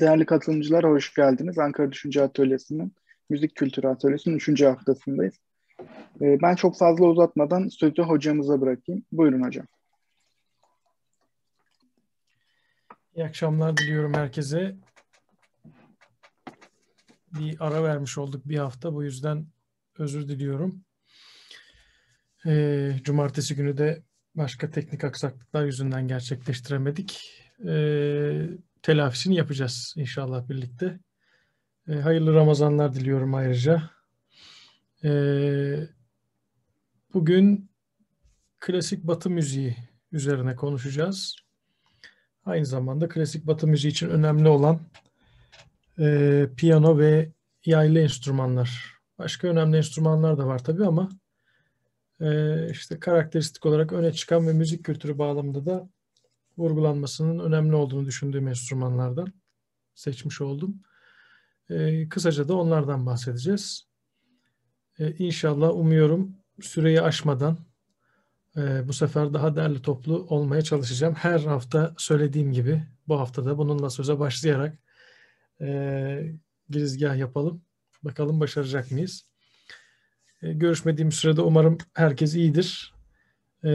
Değerli katılımcılar hoş geldiniz. Ankara Düşünce Atölyesi'nin Müzik Kültürü Atölyesi'nin 3. haftasındayız. Ee, ben çok fazla uzatmadan sözü hocamıza bırakayım. Buyurun hocam. İyi akşamlar diliyorum herkese. Bir ara vermiş olduk bir hafta. Bu yüzden özür diliyorum. Ee, cumartesi günü de başka teknik aksaklıklar yüzünden gerçekleştiremedik. E, telafisini yapacağız inşallah birlikte. E, hayırlı Ramazanlar diliyorum ayrıca. E, bugün klasik batı müziği üzerine konuşacağız. Aynı zamanda klasik batı müziği için önemli olan e, piyano ve yaylı enstrümanlar. Başka önemli enstrümanlar da var tabii ama e, işte karakteristik olarak öne çıkan ve müzik kültürü bağlamında da vurgulanmasının önemli olduğunu düşündüğüm enstrümanlardan seçmiş oldum. E, kısaca da onlardan bahsedeceğiz. E, inşallah umuyorum süreyi aşmadan e, bu sefer daha derli toplu olmaya çalışacağım. Her hafta söylediğim gibi bu hafta da bununla söze başlayarak e, girizgah yapalım. Bakalım başaracak mıyız? E, görüşmediğim sürede umarım herkes iyidir. E,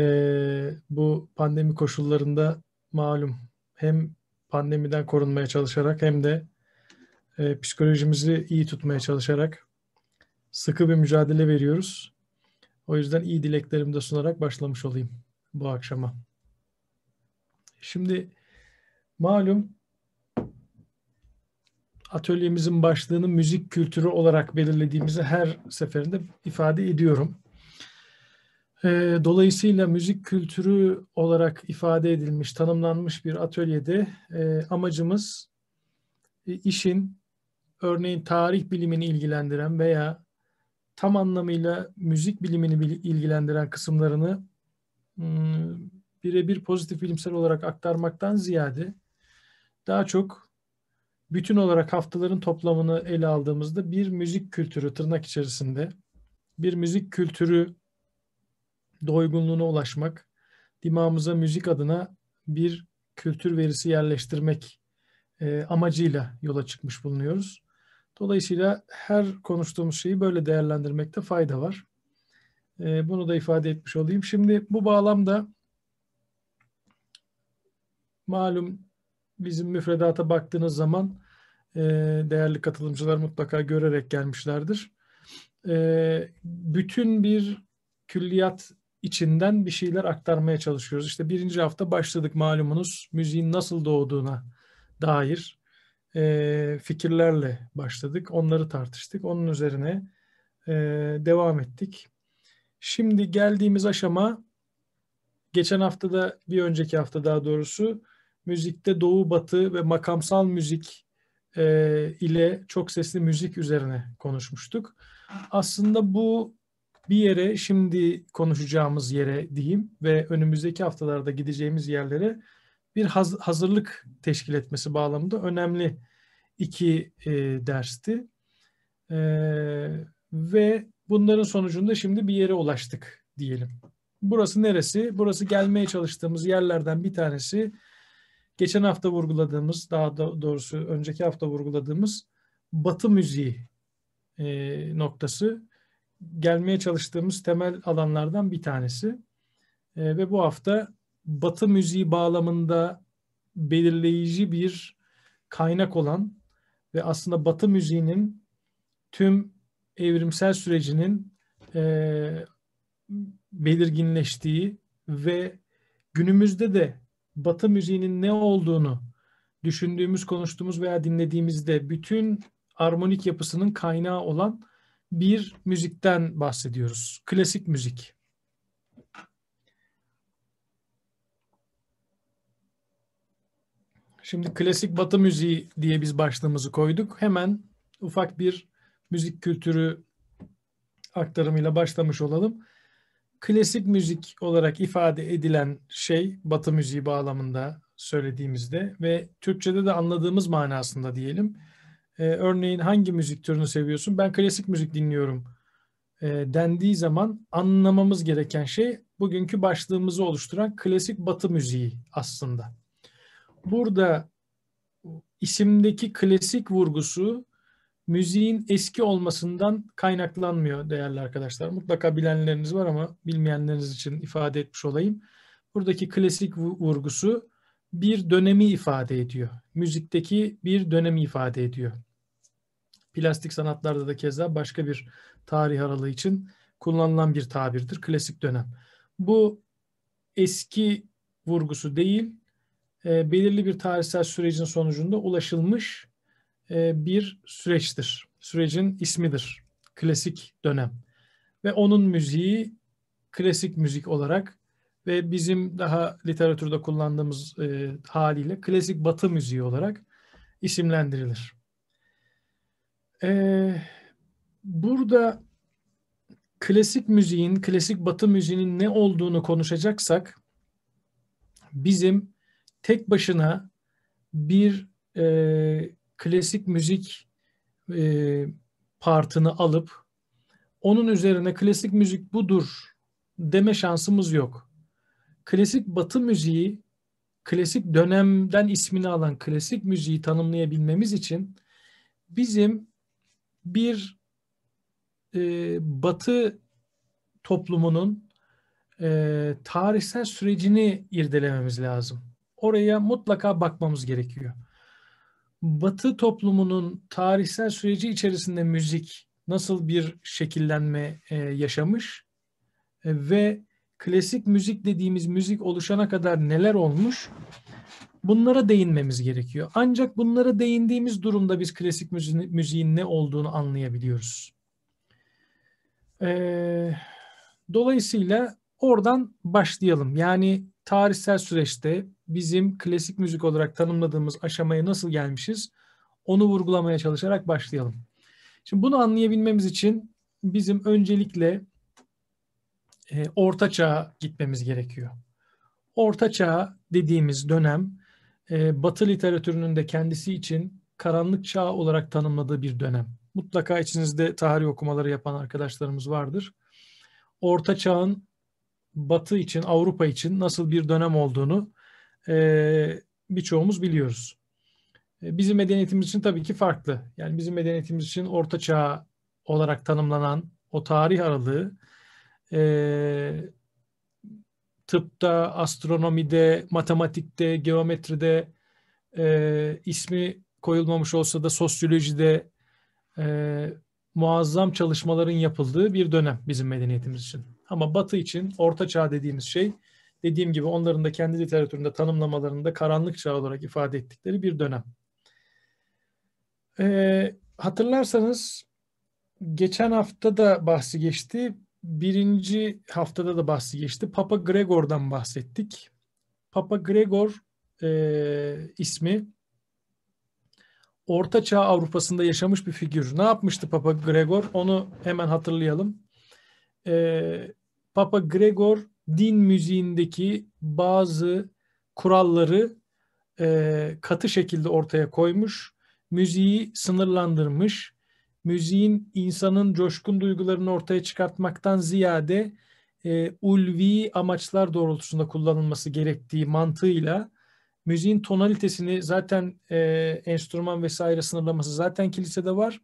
bu pandemi koşullarında malum hem pandemiden korunmaya çalışarak hem de e, psikolojimizi iyi tutmaya çalışarak sıkı bir mücadele veriyoruz. O yüzden iyi dileklerimi de sunarak başlamış olayım bu akşama. Şimdi malum atölyemizin başlığını müzik kültürü olarak belirlediğimizi her seferinde ifade ediyorum. E, dolayısıyla müzik kültürü olarak ifade edilmiş, tanımlanmış bir atölyede e, amacımız e, işin örneğin tarih bilimini ilgilendiren veya tam anlamıyla müzik bilimini ilgilendiren kısımlarını birebir pozitif bilimsel olarak aktarmaktan ziyade daha çok bütün olarak haftaların toplamını ele aldığımızda bir müzik kültürü tırnak içerisinde bir müzik kültürü doygunluğuna ulaşmak, dimağımıza müzik adına bir kültür verisi yerleştirmek e, amacıyla yola çıkmış bulunuyoruz. Dolayısıyla her konuştuğumuz şeyi böyle değerlendirmekte fayda var. E, bunu da ifade etmiş olayım. Şimdi bu bağlamda malum bizim müfredata baktığınız zaman e, değerli katılımcılar mutlaka görerek gelmişlerdir. E, bütün bir külliyat içinden bir şeyler aktarmaya çalışıyoruz. İşte birinci hafta başladık malumunuz müziğin nasıl doğduğuna dair e, fikirlerle başladık. Onları tartıştık. Onun üzerine e, devam ettik. Şimdi geldiğimiz aşama geçen haftada bir önceki hafta daha doğrusu müzikte doğu batı ve makamsal müzik e, ile çok sesli müzik üzerine konuşmuştuk. Aslında bu bir yere şimdi konuşacağımız yere diyeyim ve önümüzdeki haftalarda gideceğimiz yerlere bir haz- hazırlık teşkil etmesi bağlamında önemli iki e, dersti. E, ve bunların sonucunda şimdi bir yere ulaştık diyelim. Burası neresi? Burası gelmeye çalıştığımız yerlerden bir tanesi. Geçen hafta vurguladığımız, daha doğrusu önceki hafta vurguladığımız Batı müziği e, noktası gelmeye çalıştığımız temel alanlardan bir tanesi. E, ve bu hafta Batı müziği bağlamında belirleyici bir kaynak olan ve aslında Batı müziğinin tüm evrimsel sürecinin e, belirginleştiği ve günümüzde de Batı müziğinin ne olduğunu düşündüğümüz, konuştuğumuz veya dinlediğimizde bütün armonik yapısının kaynağı olan bir müzikten bahsediyoruz. Klasik müzik. Şimdi klasik batı müziği diye biz başlığımızı koyduk. Hemen ufak bir müzik kültürü aktarımıyla başlamış olalım. Klasik müzik olarak ifade edilen şey batı müziği bağlamında söylediğimizde ve Türkçe'de de anladığımız manasında diyelim e, örneğin hangi müzik türünü seviyorsun? Ben klasik müzik dinliyorum e, dendiği zaman anlamamız gereken şey bugünkü başlığımızı oluşturan klasik batı müziği aslında. Burada isimdeki klasik vurgusu müziğin eski olmasından kaynaklanmıyor değerli arkadaşlar. Mutlaka bilenleriniz var ama bilmeyenleriniz için ifade etmiş olayım. Buradaki klasik vurgusu bir dönemi ifade ediyor. Müzikteki bir dönemi ifade ediyor. Plastik sanatlarda da keza başka bir tarih aralığı için kullanılan bir tabirdir. Klasik dönem. Bu eski vurgusu değil, e, belirli bir tarihsel sürecin sonucunda ulaşılmış e, bir süreçtir. Sürecin ismidir. Klasik dönem. Ve onun müziği klasik müzik olarak ve bizim daha literatürde kullandığımız e, haliyle klasik batı müziği olarak isimlendirilir. Ee, burada klasik müziğin, klasik batı müziğinin ne olduğunu konuşacaksak bizim tek başına bir e, klasik müzik e, partını alıp onun üzerine klasik müzik budur deme şansımız yok. Klasik batı müziği, klasik dönemden ismini alan klasik müziği tanımlayabilmemiz için bizim bir e, batı toplumunun e, tarihsel sürecini irdelememiz lazım. Oraya mutlaka bakmamız gerekiyor. Batı toplumunun tarihsel süreci içerisinde müzik nasıl bir şekillenme e, yaşamış e, ve klasik müzik dediğimiz müzik oluşana kadar neler olmuş bunlara değinmemiz gerekiyor. Ancak bunlara değindiğimiz durumda biz klasik müziğin, müziğin ne olduğunu anlayabiliyoruz. Ee, dolayısıyla oradan başlayalım. Yani tarihsel süreçte bizim klasik müzik olarak tanımladığımız aşamaya nasıl gelmişiz onu vurgulamaya çalışarak başlayalım. Şimdi bunu anlayabilmemiz için bizim öncelikle e, orta çağa gitmemiz gerekiyor. Orta çağ dediğimiz dönem e, Batı literatürünün de kendisi için karanlık çağ olarak tanımladığı bir dönem. Mutlaka içinizde tarih okumaları yapan arkadaşlarımız vardır. Orta çağın Batı için, Avrupa için nasıl bir dönem olduğunu e, birçoğumuz biliyoruz. E, bizim medeniyetimiz için tabii ki farklı. Yani bizim medeniyetimiz için Orta Çağ olarak tanımlanan o tarih aralığı e, tıpta, astronomide, matematikte, geometride e, ismi koyulmamış olsa da sosyolojide e, muazzam çalışmaların yapıldığı bir dönem bizim medeniyetimiz için. Ama Batı için Orta Çağ dediğimiz şey dediğim gibi onların da kendi literatüründe tanımlamalarında karanlık çağ olarak ifade ettikleri bir dönem. E, hatırlarsanız geçen hafta da bahsi geçti birinci haftada da bahsi geçti. Papa Gregor'dan bahsettik. Papa Gregor e, ismi Orta Çağ Avrupa'sında yaşamış bir figür. Ne yapmıştı Papa Gregor? Onu hemen hatırlayalım. E, Papa Gregor din müziğindeki bazı kuralları e, katı şekilde ortaya koymuş. Müziği sınırlandırmış müziğin insanın coşkun duygularını ortaya çıkartmaktan ziyade e, ulvi amaçlar doğrultusunda kullanılması gerektiği mantığıyla müziğin tonalitesini zaten e, enstrüman vesaire sınırlaması zaten kilisede var.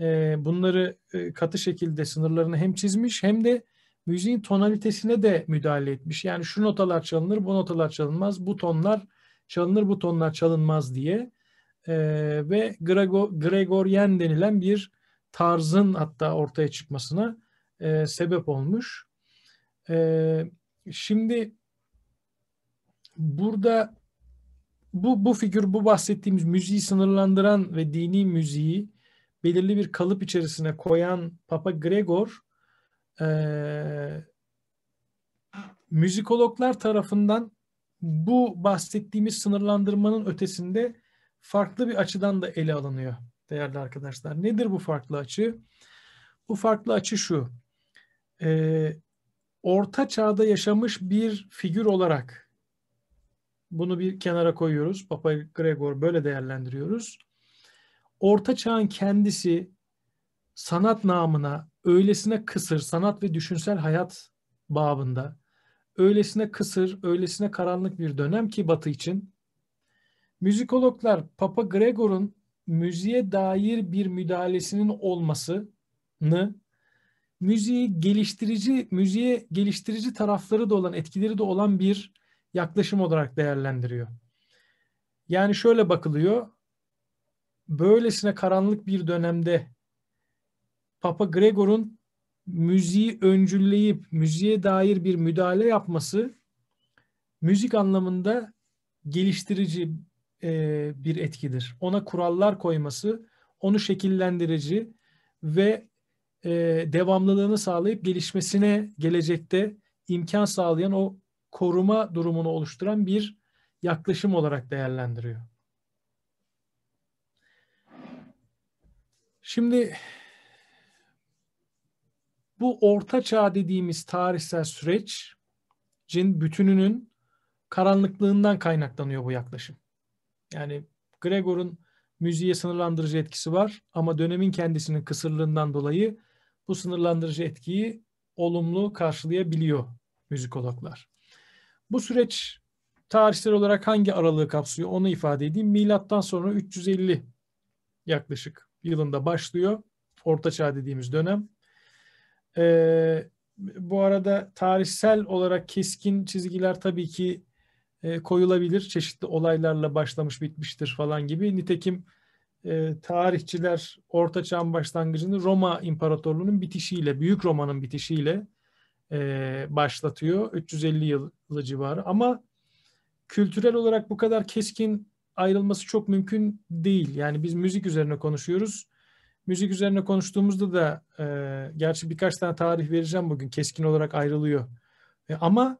E, bunları e, katı şekilde sınırlarını hem çizmiş hem de müziğin tonalitesine de müdahale etmiş. Yani şu notalar çalınır, bu notalar çalınmaz, bu tonlar çalınır, bu tonlar çalınmaz diye e, ve Grego, Gregorian denilen bir tarzın hatta ortaya çıkmasına e, sebep olmuş. E, şimdi burada bu, bu figür, bu bahsettiğimiz müziği sınırlandıran ve dini müziği belirli bir kalıp içerisine koyan Papa Gregor e, müzikologlar tarafından bu bahsettiğimiz sınırlandırmanın ötesinde farklı bir açıdan da ele alınıyor değerli arkadaşlar. Nedir bu farklı açı? Bu farklı açı şu. E, orta çağda yaşamış bir figür olarak bunu bir kenara koyuyoruz. Papa Gregor böyle değerlendiriyoruz. Orta çağın kendisi sanat namına öylesine kısır, sanat ve düşünsel hayat babında öylesine kısır, öylesine karanlık bir dönem ki Batı için Müzikologlar Papa Gregor'un müziğe dair bir müdahalesinin olmasını müziği geliştirici, müziğe geliştirici tarafları da olan, etkileri de olan bir yaklaşım olarak değerlendiriyor. Yani şöyle bakılıyor. Böylesine karanlık bir dönemde Papa Gregor'un müziği öncülleyip müziğe dair bir müdahale yapması müzik anlamında geliştirici, e, bir etkidir. Ona kurallar koyması, onu şekillendirici ve e, devamlılığını sağlayıp gelişmesine gelecekte imkan sağlayan o koruma durumunu oluşturan bir yaklaşım olarak değerlendiriyor. Şimdi bu orta çağ dediğimiz tarihsel süreç cin bütününün karanlıklığından kaynaklanıyor bu yaklaşım. Yani Gregor'un müziğe sınırlandırıcı etkisi var ama dönemin kendisinin kısırlığından dolayı bu sınırlandırıcı etkiyi olumlu karşılayabiliyor müzikologlar. Bu süreç tarihsel olarak hangi aralığı kapsıyor onu ifade edeyim. Milattan sonra 350 yaklaşık yılında başlıyor. Orta Çağ dediğimiz dönem. Ee, bu arada tarihsel olarak keskin çizgiler tabii ki e, koyulabilir. Çeşitli olaylarla başlamış bitmiştir falan gibi. Nitekim e, tarihçiler Orta Çağ'ın başlangıcını Roma İmparatorluğu'nun bitişiyle, Büyük Roma'nın bitişiyle e, başlatıyor. 350 yılı civarı ama kültürel olarak bu kadar keskin ayrılması çok mümkün değil. Yani biz müzik üzerine konuşuyoruz. Müzik üzerine konuştuğumuzda da e, gerçi birkaç tane tarih vereceğim bugün keskin olarak ayrılıyor. E, ama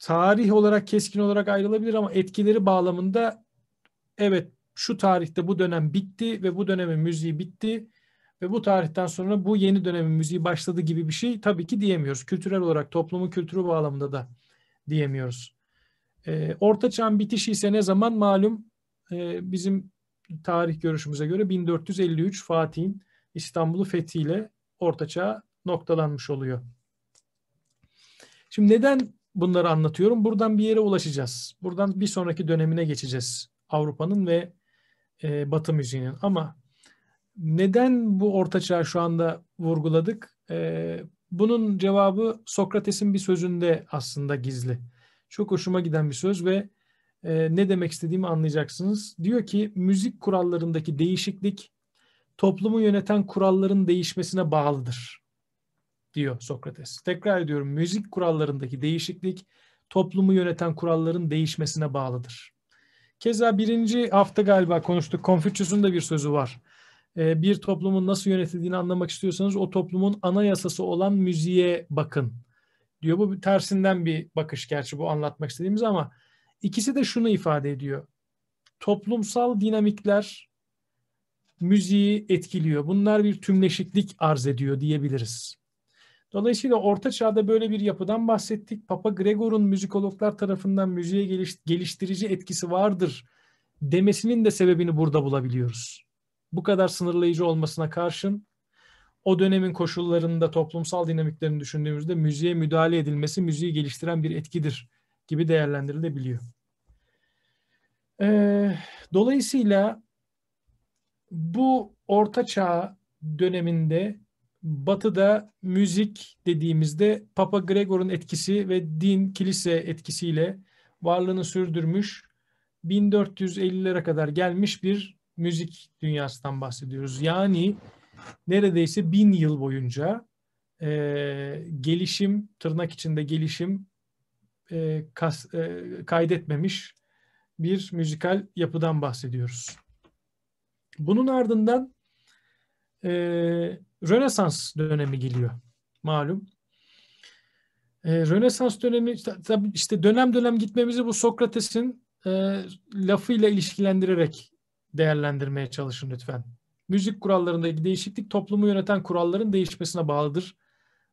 tarih olarak keskin olarak ayrılabilir ama etkileri bağlamında evet şu tarihte bu dönem bitti ve bu dönemin müziği bitti ve bu tarihten sonra bu yeni dönemin müziği başladı gibi bir şey tabii ki diyemiyoruz. Kültürel olarak toplumun kültürü bağlamında da diyemiyoruz. E, Orta Çağ'ın bitişi ise ne zaman malum e, bizim tarih görüşümüze göre 1453 Fatih'in İstanbul'u fethiyle Orta Çağ noktalanmış oluyor. Şimdi neden bunları anlatıyorum. Buradan bir yere ulaşacağız. Buradan bir sonraki dönemine geçeceğiz Avrupa'nın ve e, Batı müziğinin. Ama neden bu ortaçağı şu anda vurguladık? E, bunun cevabı Sokrates'in bir sözünde aslında gizli. Çok hoşuma giden bir söz ve e, ne demek istediğimi anlayacaksınız. Diyor ki müzik kurallarındaki değişiklik toplumu yöneten kuralların değişmesine bağlıdır diyor Sokrates. Tekrar ediyorum müzik kurallarındaki değişiklik toplumu yöneten kuralların değişmesine bağlıdır. Keza birinci hafta galiba konuştuk. Konfüçyüs'ün de bir sözü var. Ee, bir toplumun nasıl yönetildiğini anlamak istiyorsanız o toplumun anayasası olan müziğe bakın diyor. Bu tersinden bir bakış gerçi bu anlatmak istediğimiz ama ikisi de şunu ifade ediyor. Toplumsal dinamikler müziği etkiliyor. Bunlar bir tümleşiklik arz ediyor diyebiliriz. Dolayısıyla Orta Çağ'da böyle bir yapıdan bahsettik. Papa Gregor'un müzikologlar tarafından müziğe geliştirici etkisi vardır demesinin de sebebini burada bulabiliyoruz. Bu kadar sınırlayıcı olmasına karşın o dönemin koşullarında toplumsal dinamiklerini düşündüğümüzde müziğe müdahale edilmesi müziği geliştiren bir etkidir gibi değerlendirilebiliyor. Ee, dolayısıyla bu orta çağ döneminde Batı'da müzik dediğimizde Papa Gregor'un etkisi ve din kilise etkisiyle varlığını sürdürmüş 1450'lere kadar gelmiş bir müzik dünyasından bahsediyoruz. Yani neredeyse bin yıl boyunca e, gelişim, tırnak içinde gelişim e, kas, e, kaydetmemiş bir müzikal yapıdan bahsediyoruz. Bunun ardından e, Rönesans dönemi geliyor malum. E, Rönesans dönemi işte, tabii işte dönem dönem gitmemizi bu Sokrates'in e, lafıyla ilişkilendirerek değerlendirmeye çalışın lütfen. Müzik kurallarındaki değişiklik toplumu yöneten kuralların değişmesine bağlıdır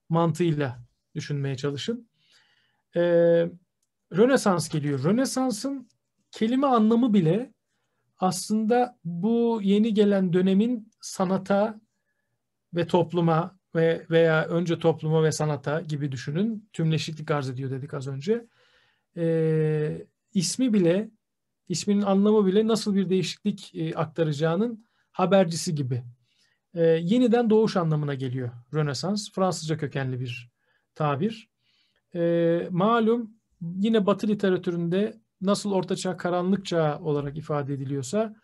mantığıyla düşünmeye çalışın. E, Rönesans geliyor. Rönesans'ın kelime anlamı bile aslında bu yeni gelen dönemin sanata, ve topluma ve veya önce topluma ve sanata gibi düşünün. Tümleşiklik arz ediyor dedik az önce. E, ismi bile, isminin anlamı bile nasıl bir değişiklik e, aktaracağının habercisi gibi. E, yeniden doğuş anlamına geliyor Rönesans. Fransızca kökenli bir tabir. E, malum yine Batı literatüründe nasıl ortaçağ karanlık çağı olarak ifade ediliyorsa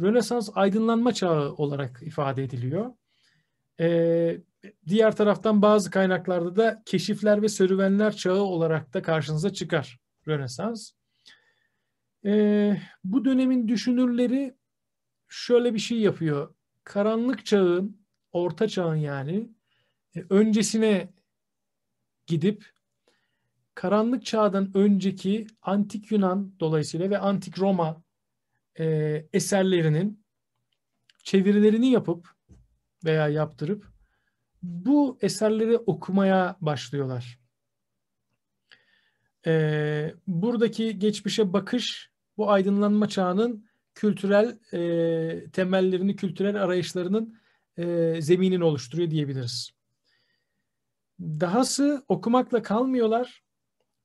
Rönesans aydınlanma çağı olarak ifade ediliyor. Ee, diğer taraftan bazı kaynaklarda da keşifler ve serüvenler çağı olarak da karşınıza çıkar Rönesans. Ee, bu dönemin düşünürleri şöyle bir şey yapıyor. Karanlık çağın, orta çağın yani e, öncesine gidip karanlık çağdan önceki antik Yunan dolayısıyla ve antik Roma e, eserlerinin çevirilerini yapıp veya yaptırıp bu eserleri okumaya başlıyorlar. Ee, buradaki geçmişe bakış bu aydınlanma çağının kültürel e, temellerini, kültürel arayışlarının e, zeminini oluşturuyor diyebiliriz. Dahası okumakla kalmıyorlar.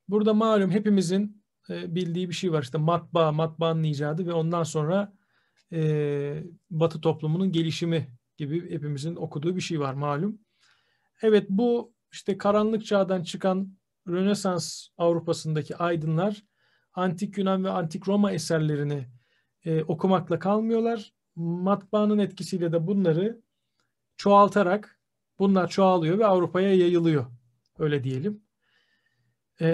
Burada malum hepimizin e, bildiği bir şey var. işte matbaa, matbaanın icadı ve ondan sonra e, Batı toplumunun gelişimi gibi hepimizin okuduğu bir şey var malum. Evet bu işte karanlık çağdan çıkan Rönesans Avrupa'sındaki aydınlar antik Yunan ve antik Roma eserlerini e, okumakla kalmıyorlar. Matbaanın etkisiyle de bunları çoğaltarak bunlar çoğalıyor ve Avrupa'ya yayılıyor öyle diyelim. E,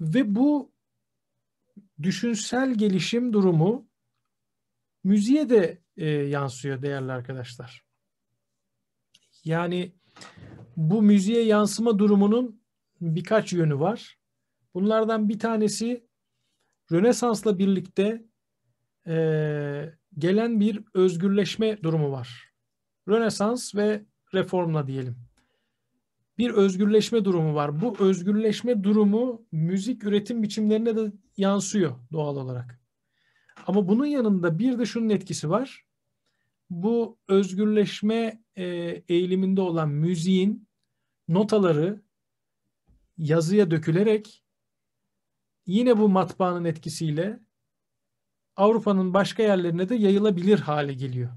ve bu düşünsel gelişim durumu müziğe de e, yansıyor değerli arkadaşlar. Yani bu müziğe yansıma durumunun birkaç yönü var. Bunlardan bir tanesi Rönesans'la birlikte e, gelen bir özgürleşme durumu var. Rönesans ve reformla diyelim. Bir özgürleşme durumu var. Bu özgürleşme durumu müzik üretim biçimlerine de yansıyor doğal olarak. Ama bunun yanında bir de şunun etkisi var bu özgürleşme e, eğiliminde olan müziğin notaları yazıya dökülerek yine bu matbaanın etkisiyle Avrupa'nın başka yerlerine de yayılabilir hale geliyor.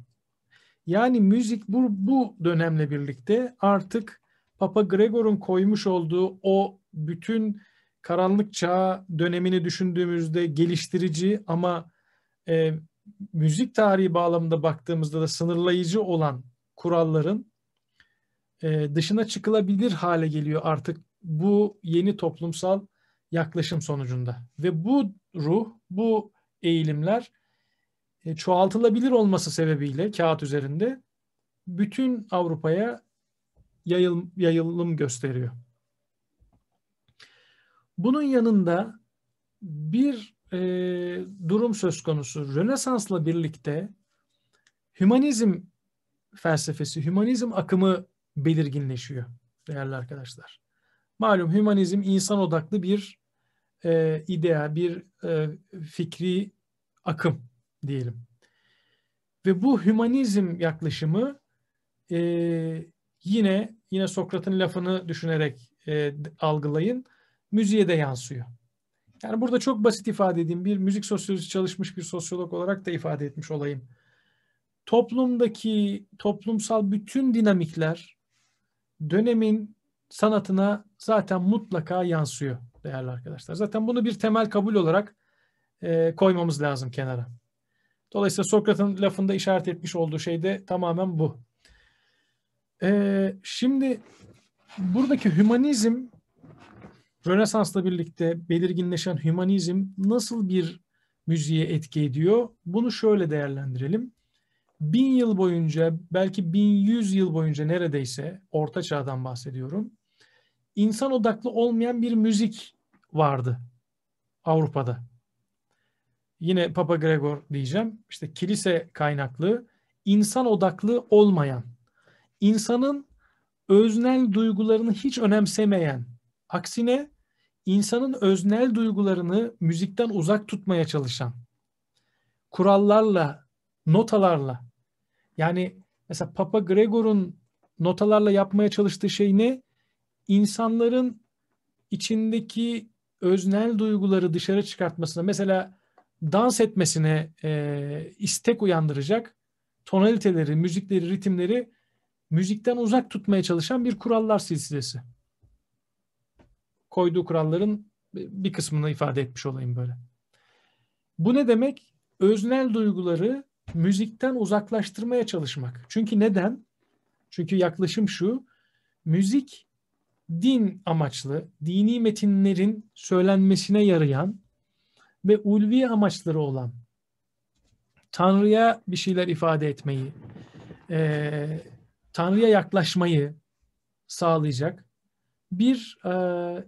Yani müzik bu, bu dönemle birlikte artık Papa Gregor'un koymuş olduğu o bütün karanlık çağ dönemini düşündüğümüzde geliştirici ama e, müzik tarihi bağlamında baktığımızda da sınırlayıcı olan kuralların e, dışına çıkılabilir hale geliyor artık bu yeni toplumsal yaklaşım sonucunda. Ve bu ruh, bu eğilimler e, çoğaltılabilir olması sebebiyle kağıt üzerinde bütün Avrupa'ya yayıl, yayılım gösteriyor. Bunun yanında bir e, durum söz konusu. Rönesans'la birlikte hümanizm felsefesi, hümanizm akımı belirginleşiyor değerli arkadaşlar. Malum hümanizm insan odaklı bir e, idea, bir e, fikri akım diyelim. Ve bu hümanizm yaklaşımı e, yine yine Sokrat'ın lafını düşünerek e, algılayın, müziğe de yansıyor. Yani burada çok basit ifade edeyim. Bir müzik sosyolojisi çalışmış bir sosyolog olarak da ifade etmiş olayım. Toplumdaki toplumsal bütün dinamikler dönemin sanatına zaten mutlaka yansıyor değerli arkadaşlar. Zaten bunu bir temel kabul olarak e, koymamız lazım kenara. Dolayısıyla Sokrat'ın lafında işaret etmiş olduğu şey de tamamen bu. E, şimdi buradaki hümanizm Rönesans'la birlikte belirginleşen hümanizm nasıl bir müziğe etki ediyor? Bunu şöyle değerlendirelim. Bin yıl boyunca, belki bin yüz yıl boyunca neredeyse, orta çağdan bahsediyorum, insan odaklı olmayan bir müzik vardı Avrupa'da. Yine Papa Gregor diyeceğim, işte kilise kaynaklı, insan odaklı olmayan, insanın öznel duygularını hiç önemsemeyen, aksine insanın öznel duygularını müzikten uzak tutmaya çalışan, kurallarla, notalarla, yani mesela Papa Gregor'un notalarla yapmaya çalıştığı şey ne? İnsanların içindeki öznel duyguları dışarı çıkartmasına, mesela dans etmesine e, istek uyandıracak tonaliteleri, müzikleri, ritimleri müzikten uzak tutmaya çalışan bir kurallar silsilesi koyduğu kuralların bir kısmını ifade etmiş olayım böyle. Bu ne demek? Öznel duyguları müzikten uzaklaştırmaya çalışmak. Çünkü neden? Çünkü yaklaşım şu. Müzik din amaçlı, dini metinlerin söylenmesine yarayan ve ulvi amaçları olan Tanrı'ya bir şeyler ifade etmeyi, e, Tanrı'ya yaklaşmayı sağlayacak bir e,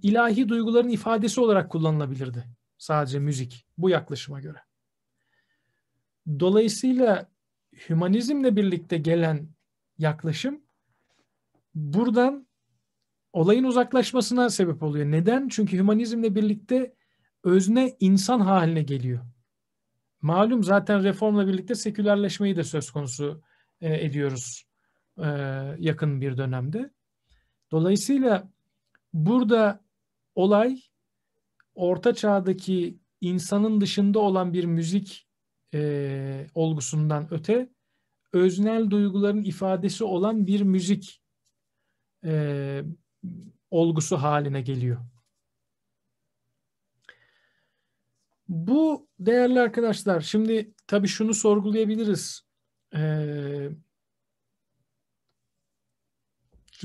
ilahi duyguların ifadesi olarak kullanılabilirdi sadece müzik bu yaklaşıma göre. Dolayısıyla hümanizmle birlikte gelen yaklaşım buradan olayın uzaklaşmasına sebep oluyor. Neden? Çünkü hümanizmle birlikte özne insan haline geliyor. Malum zaten reformla birlikte sekülerleşmeyi de söz konusu e, ediyoruz e, yakın bir dönemde. Dolayısıyla Burada olay orta çağdaki insanın dışında olan bir müzik e, olgusundan öte öznel duyguların ifadesi olan bir müzik e, olgusu haline geliyor. Bu değerli arkadaşlar şimdi tabii şunu sorgulayabiliriz. E,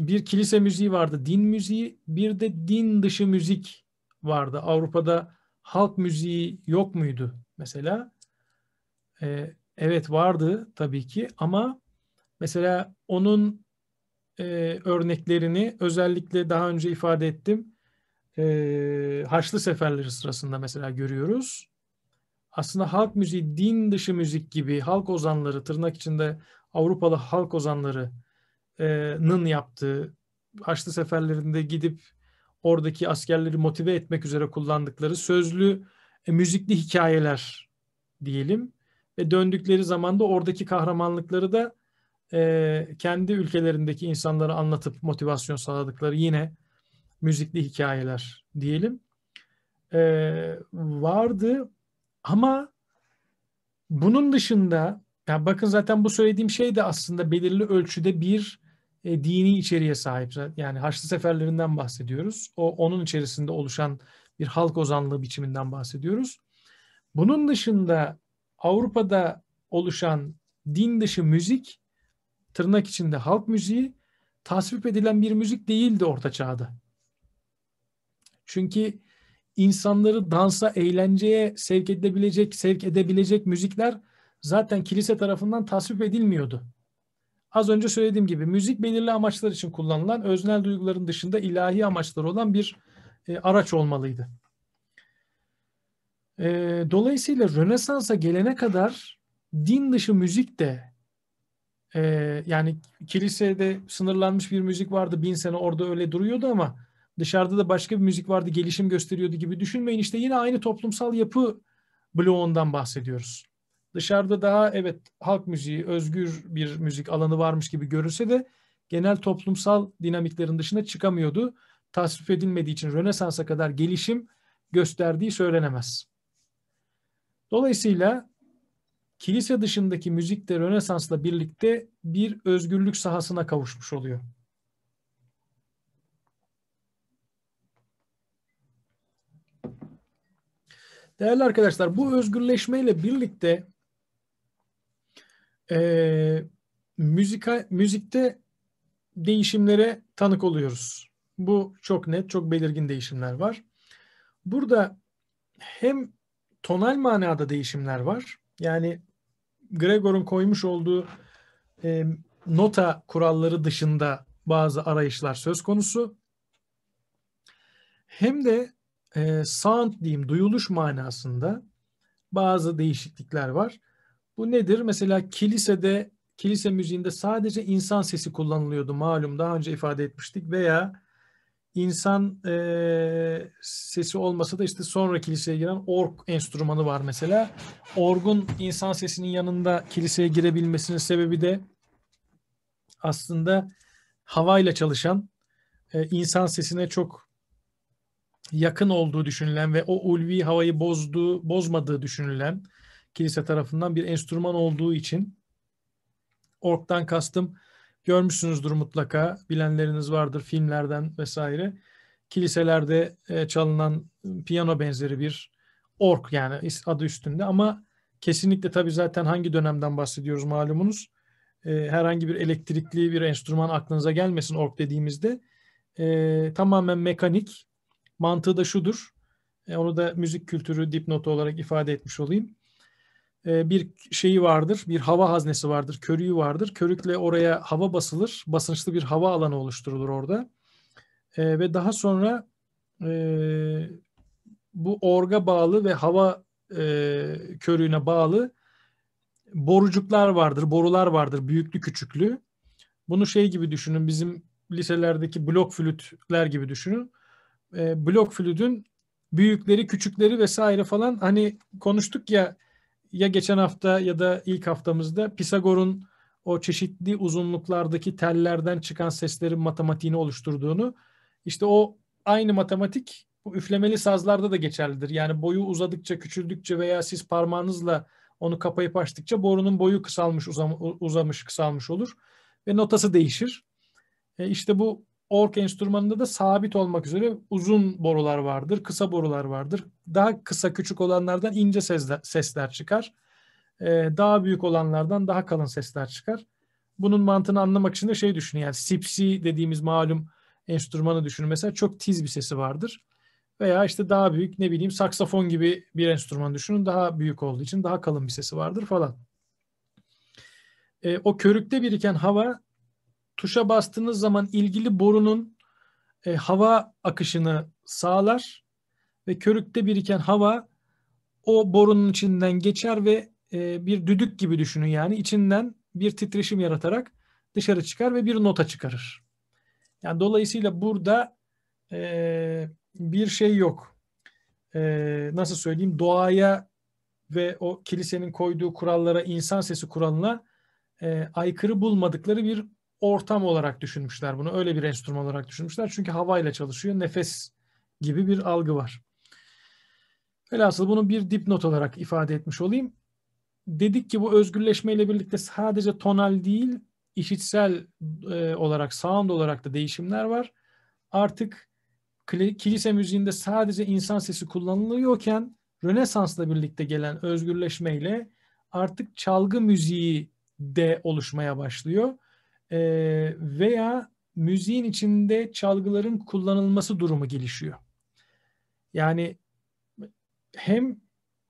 bir kilise müziği vardı, din müziği, bir de din dışı müzik vardı. Avrupa'da halk müziği yok muydu mesela? Ee, evet vardı tabii ki ama mesela onun e, örneklerini özellikle daha önce ifade ettim. E, Haçlı seferleri sırasında mesela görüyoruz. Aslında halk müziği din dışı müzik gibi halk ozanları tırnak içinde Avrupalı halk ozanları nın yaptığı Haçlı seferlerinde gidip oradaki askerleri motive etmek üzere kullandıkları sözlü e, müzikli hikayeler diyelim ve döndükleri zaman da oradaki kahramanlıkları da e, kendi ülkelerindeki insanlara anlatıp motivasyon sağladıkları yine müzikli hikayeler diyelim e, vardı ama bunun dışında ya bakın zaten bu söylediğim şey de aslında belirli ölçüde bir e, dini içeriğe sahip. Yani Haçlı Seferlerinden bahsediyoruz. O onun içerisinde oluşan bir halk ozanlığı biçiminden bahsediyoruz. Bunun dışında Avrupa'da oluşan din dışı müzik tırnak içinde halk müziği tasvip edilen bir müzik değildi orta çağda. Çünkü insanları dansa, eğlenceye sevk edebilecek, sevk edebilecek müzikler zaten kilise tarafından tasvip edilmiyordu. Az önce söylediğim gibi müzik belirli amaçlar için kullanılan öznel duyguların dışında ilahi amaçları olan bir e, araç olmalıydı. E, dolayısıyla Rönesans'a gelene kadar din dışı müzik de e, yani kilisede sınırlanmış bir müzik vardı bin sene orada öyle duruyordu ama dışarıda da başka bir müzik vardı gelişim gösteriyordu gibi düşünmeyin işte yine aynı toplumsal yapı bloğundan bahsediyoruz dışarıda daha evet halk müziği özgür bir müzik alanı varmış gibi görülse de genel toplumsal dinamiklerin dışına çıkamıyordu. Tasvip edilmediği için Rönesans'a kadar gelişim gösterdiği söylenemez. Dolayısıyla kilise dışındaki müzik de Rönesans'la birlikte bir özgürlük sahasına kavuşmuş oluyor. Değerli arkadaşlar bu özgürleşmeyle birlikte e, müzika, müzikte değişimlere tanık oluyoruz. Bu çok net, çok belirgin değişimler var. Burada hem tonal manada değişimler var. Yani Gregor'un koymuş olduğu e, nota kuralları dışında bazı arayışlar söz konusu. Hem de e, sound diyeyim duyuluş manasında bazı değişiklikler var. Bu nedir? Mesela kilisede, kilise müziğinde sadece insan sesi kullanılıyordu malum daha önce ifade etmiştik veya insan e, sesi olmasa da işte sonra kiliseye giren org enstrümanı var mesela. Orgun insan sesinin yanında kiliseye girebilmesinin sebebi de aslında havayla çalışan e, insan sesine çok yakın olduğu düşünülen ve o ulvi havayı bozduğu, bozmadığı düşünülen kilise tarafından bir enstrüman olduğu için orktan kastım görmüşsünüzdür mutlaka bilenleriniz vardır filmlerden vesaire. Kiliselerde e, çalınan ıı, piyano benzeri bir ork yani adı üstünde ama kesinlikle tabii zaten hangi dönemden bahsediyoruz malumunuz. E, herhangi bir elektrikli bir enstrüman aklınıza gelmesin ork dediğimizde. E, tamamen mekanik. Mantığı da şudur. onu da müzik kültürü dipnotu olarak ifade etmiş olayım. Ee, bir şeyi vardır, bir hava haznesi vardır, körüğü vardır. Körükle oraya hava basılır, basınçlı bir hava alanı oluşturulur orada. E, ve daha sonra e, bu orga bağlı ve hava e, körüğüne bağlı borucuklar vardır, borular vardır, büyüklü küçüklü. Bunu şey gibi düşünün, bizim liselerdeki blok flütler gibi düşünün. E, blok flütün büyükleri, küçükleri vesaire falan hani konuştuk ya ya geçen hafta ya da ilk haftamızda Pisagor'un o çeşitli uzunluklardaki tellerden çıkan seslerin matematiğini oluşturduğunu işte o aynı matematik bu üflemeli sazlarda da geçerlidir. Yani boyu uzadıkça, küçüldükçe veya siz parmağınızla onu kapayıp açtıkça borunun boyu kısalmış, uzamış, kısalmış olur ve notası değişir. E işte bu ork enstrümanında da sabit olmak üzere uzun borular vardır, kısa borular vardır. Daha kısa küçük olanlardan ince sesler, çıkar. Ee, daha büyük olanlardan daha kalın sesler çıkar. Bunun mantığını anlamak için de şey düşünün yani sipsi dediğimiz malum enstrümanı düşünün. Mesela çok tiz bir sesi vardır. Veya işte daha büyük ne bileyim saksafon gibi bir enstrüman düşünün. Daha büyük olduğu için daha kalın bir sesi vardır falan. E, o körükte biriken hava tuşa bastığınız zaman ilgili borunun e, hava akışını sağlar ve körükte biriken hava o borunun içinden geçer ve e, bir düdük gibi düşünün yani içinden bir titreşim yaratarak dışarı çıkar ve bir nota çıkarır. Yani dolayısıyla burada e, bir şey yok. E, nasıl söyleyeyim doğaya ve o kilisenin koyduğu kurallara insan sesi kuralına e, aykırı bulmadıkları bir ortam olarak düşünmüşler bunu. Öyle bir enstrüman olarak düşünmüşler. Çünkü havayla çalışıyor. Nefes gibi bir algı var. Velhasıl bunu bir dipnot olarak ifade etmiş olayım. Dedik ki bu özgürleşmeyle birlikte sadece tonal değil, işitsel e, olarak, sound olarak da değişimler var. Artık kilise müziğinde sadece insan sesi kullanılıyorken Rönesans'la birlikte gelen özgürleşmeyle artık çalgı müziği de oluşmaya başlıyor e, veya müziğin içinde çalgıların kullanılması durumu gelişiyor. Yani hem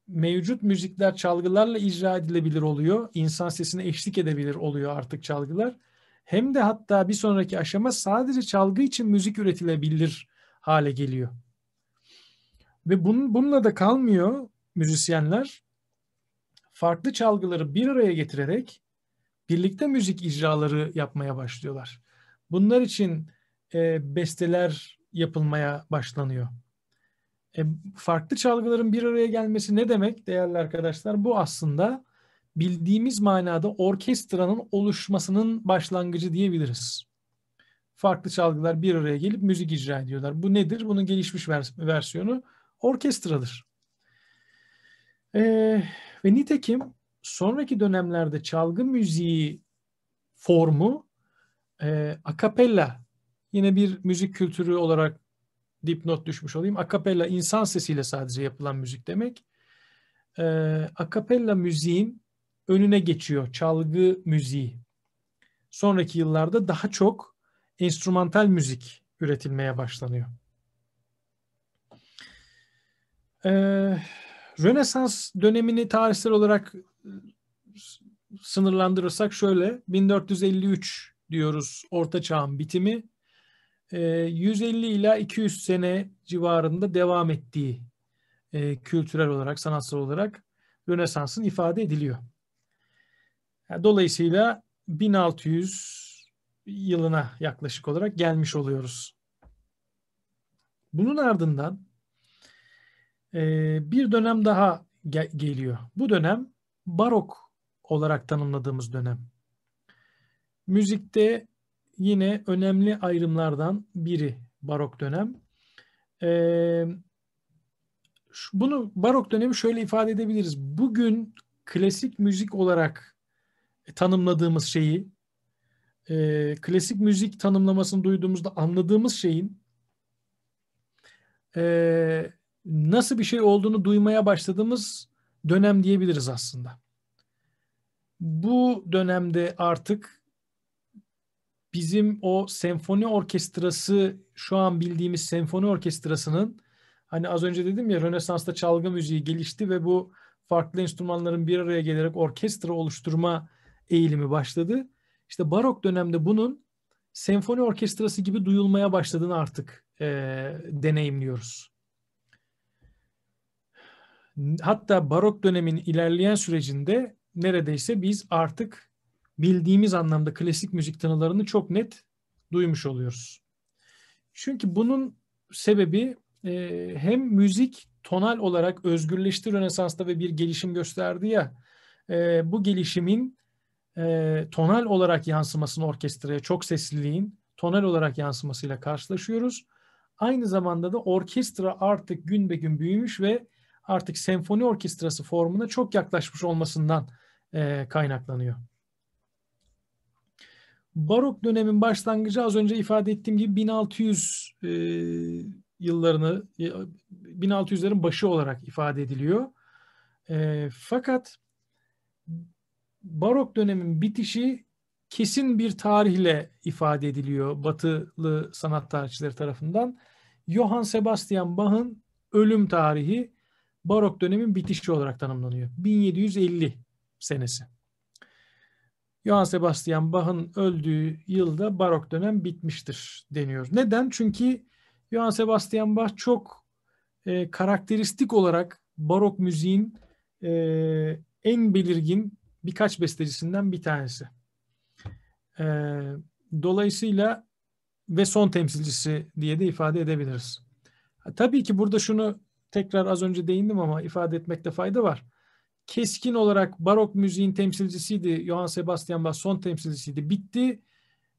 mevcut müzikler çalgılarla icra edilebilir oluyor, insan sesine eşlik edebilir oluyor artık çalgılar. Hem de hatta bir sonraki aşama sadece çalgı için müzik üretilebilir hale geliyor. Ve bunun, bununla da kalmıyor müzisyenler. Farklı çalgıları bir araya getirerek birlikte müzik icraları yapmaya başlıyorlar. Bunlar için e, besteler yapılmaya başlanıyor. E, farklı çalgıların bir araya gelmesi ne demek değerli arkadaşlar? Bu aslında bildiğimiz manada orkestranın oluşmasının başlangıcı diyebiliriz. Farklı çalgılar bir araya gelip müzik icra ediyorlar. Bu nedir? Bunun gelişmiş vers versiyonu orkestradır. E, ve nitekim sonraki dönemlerde çalgı müziği formu e, akapella yine bir müzik kültürü olarak dipnot düşmüş olayım. Akapella insan sesiyle sadece yapılan müzik demek. E, akapella müziğin önüne geçiyor çalgı müziği. Sonraki yıllarda daha çok enstrümantal müzik üretilmeye başlanıyor. Ee, Rönesans dönemini tarihsel olarak sınırlandırırsak şöyle 1453 diyoruz orta çağın bitimi. 150 ee, ila 200 sene civarında devam ettiği e, kültürel olarak, sanatsal olarak Rönesans'ın ifade ediliyor. Dolayısıyla 1600 yılına yaklaşık olarak gelmiş oluyoruz. Bunun ardından e, bir dönem daha geliyor. Bu dönem barok olarak tanımladığımız dönem. Müzikte yine önemli ayrımlardan biri barok dönem. Ee, bunu barok dönemi şöyle ifade edebiliriz. Bugün klasik müzik olarak tanımladığımız şeyi, e, klasik müzik tanımlamasını duyduğumuzda anladığımız şeyin e, nasıl bir şey olduğunu duymaya başladığımız dönem diyebiliriz aslında. Bu dönemde artık bizim o senfoni orkestrası şu an bildiğimiz senfoni orkestrasının hani az önce dedim ya Rönesans'ta çalgı müziği gelişti ve bu farklı enstrümanların bir araya gelerek orkestra oluşturma eğilimi başladı. İşte barok dönemde bunun senfoni orkestrası gibi duyulmaya başladığını artık e, deneyimliyoruz. Hatta barok dönemin ilerleyen sürecinde neredeyse biz artık bildiğimiz anlamda klasik müzik tanılarını çok net duymuş oluyoruz. Çünkü bunun sebebi e, hem müzik tonal olarak özgürleşti Rönesans'ta ve bir gelişim gösterdi ya. E, bu gelişimin e, tonal olarak yansımasını orkestraya çok sesliliğin tonal olarak yansımasıyla karşılaşıyoruz. Aynı zamanda da orkestra artık gün be gün büyümüş ve artık senfoni orkestrası formuna çok yaklaşmış olmasından e, kaynaklanıyor. Barok dönemin başlangıcı az önce ifade ettiğim gibi 1600 e, yıllarını 1600'lerin e, başı olarak ifade ediliyor. E, fakat barok dönemin bitişi kesin bir tarihle ifade ediliyor batılı sanat tarihçileri tarafından. Johann Sebastian Bach'ın ölüm tarihi barok dönemin bitişi olarak tanımlanıyor. 1750 senesi. Johann Sebastian Bach'ın öldüğü yılda barok dönem bitmiştir deniyor. Neden? Çünkü Johann Sebastian Bach çok e, karakteristik olarak barok müziğin e, en belirgin birkaç bestecisinden bir tanesi. E, dolayısıyla ve son temsilcisi diye de ifade edebiliriz. Tabii ki burada şunu tekrar az önce değindim ama ifade etmekte fayda var. Keskin olarak barok müziğin temsilcisiydi. Johann Sebastian Bach son temsilcisiydi. Bitti.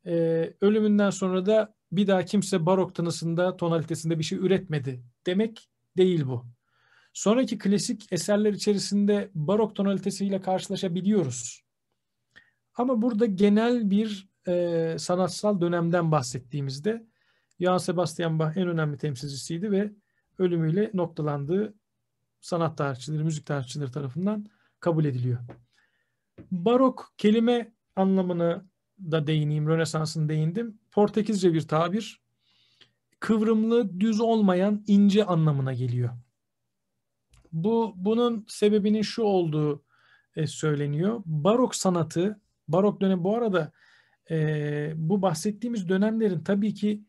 E, ölümünden sonra da bir daha kimse barok tınısında, tonalitesinde bir şey üretmedi demek değil bu. Sonraki klasik eserler içerisinde barok tonalitesiyle karşılaşabiliyoruz. Ama burada genel bir e, sanatsal dönemden bahsettiğimizde Johann Sebastian Bach en önemli temsilcisiydi ve ölümüyle noktalandığı sanat tarihçileri, müzik tarihçileri tarafından kabul ediliyor. Barok kelime anlamını da değineyim, Rönesans'ın değindim. Portekizce bir tabir. Kıvrımlı, düz olmayan, ince anlamına geliyor. Bu bunun sebebinin şu olduğu e, söyleniyor. Barok sanatı, barok dönemi. bu arada e, bu bahsettiğimiz dönemlerin tabii ki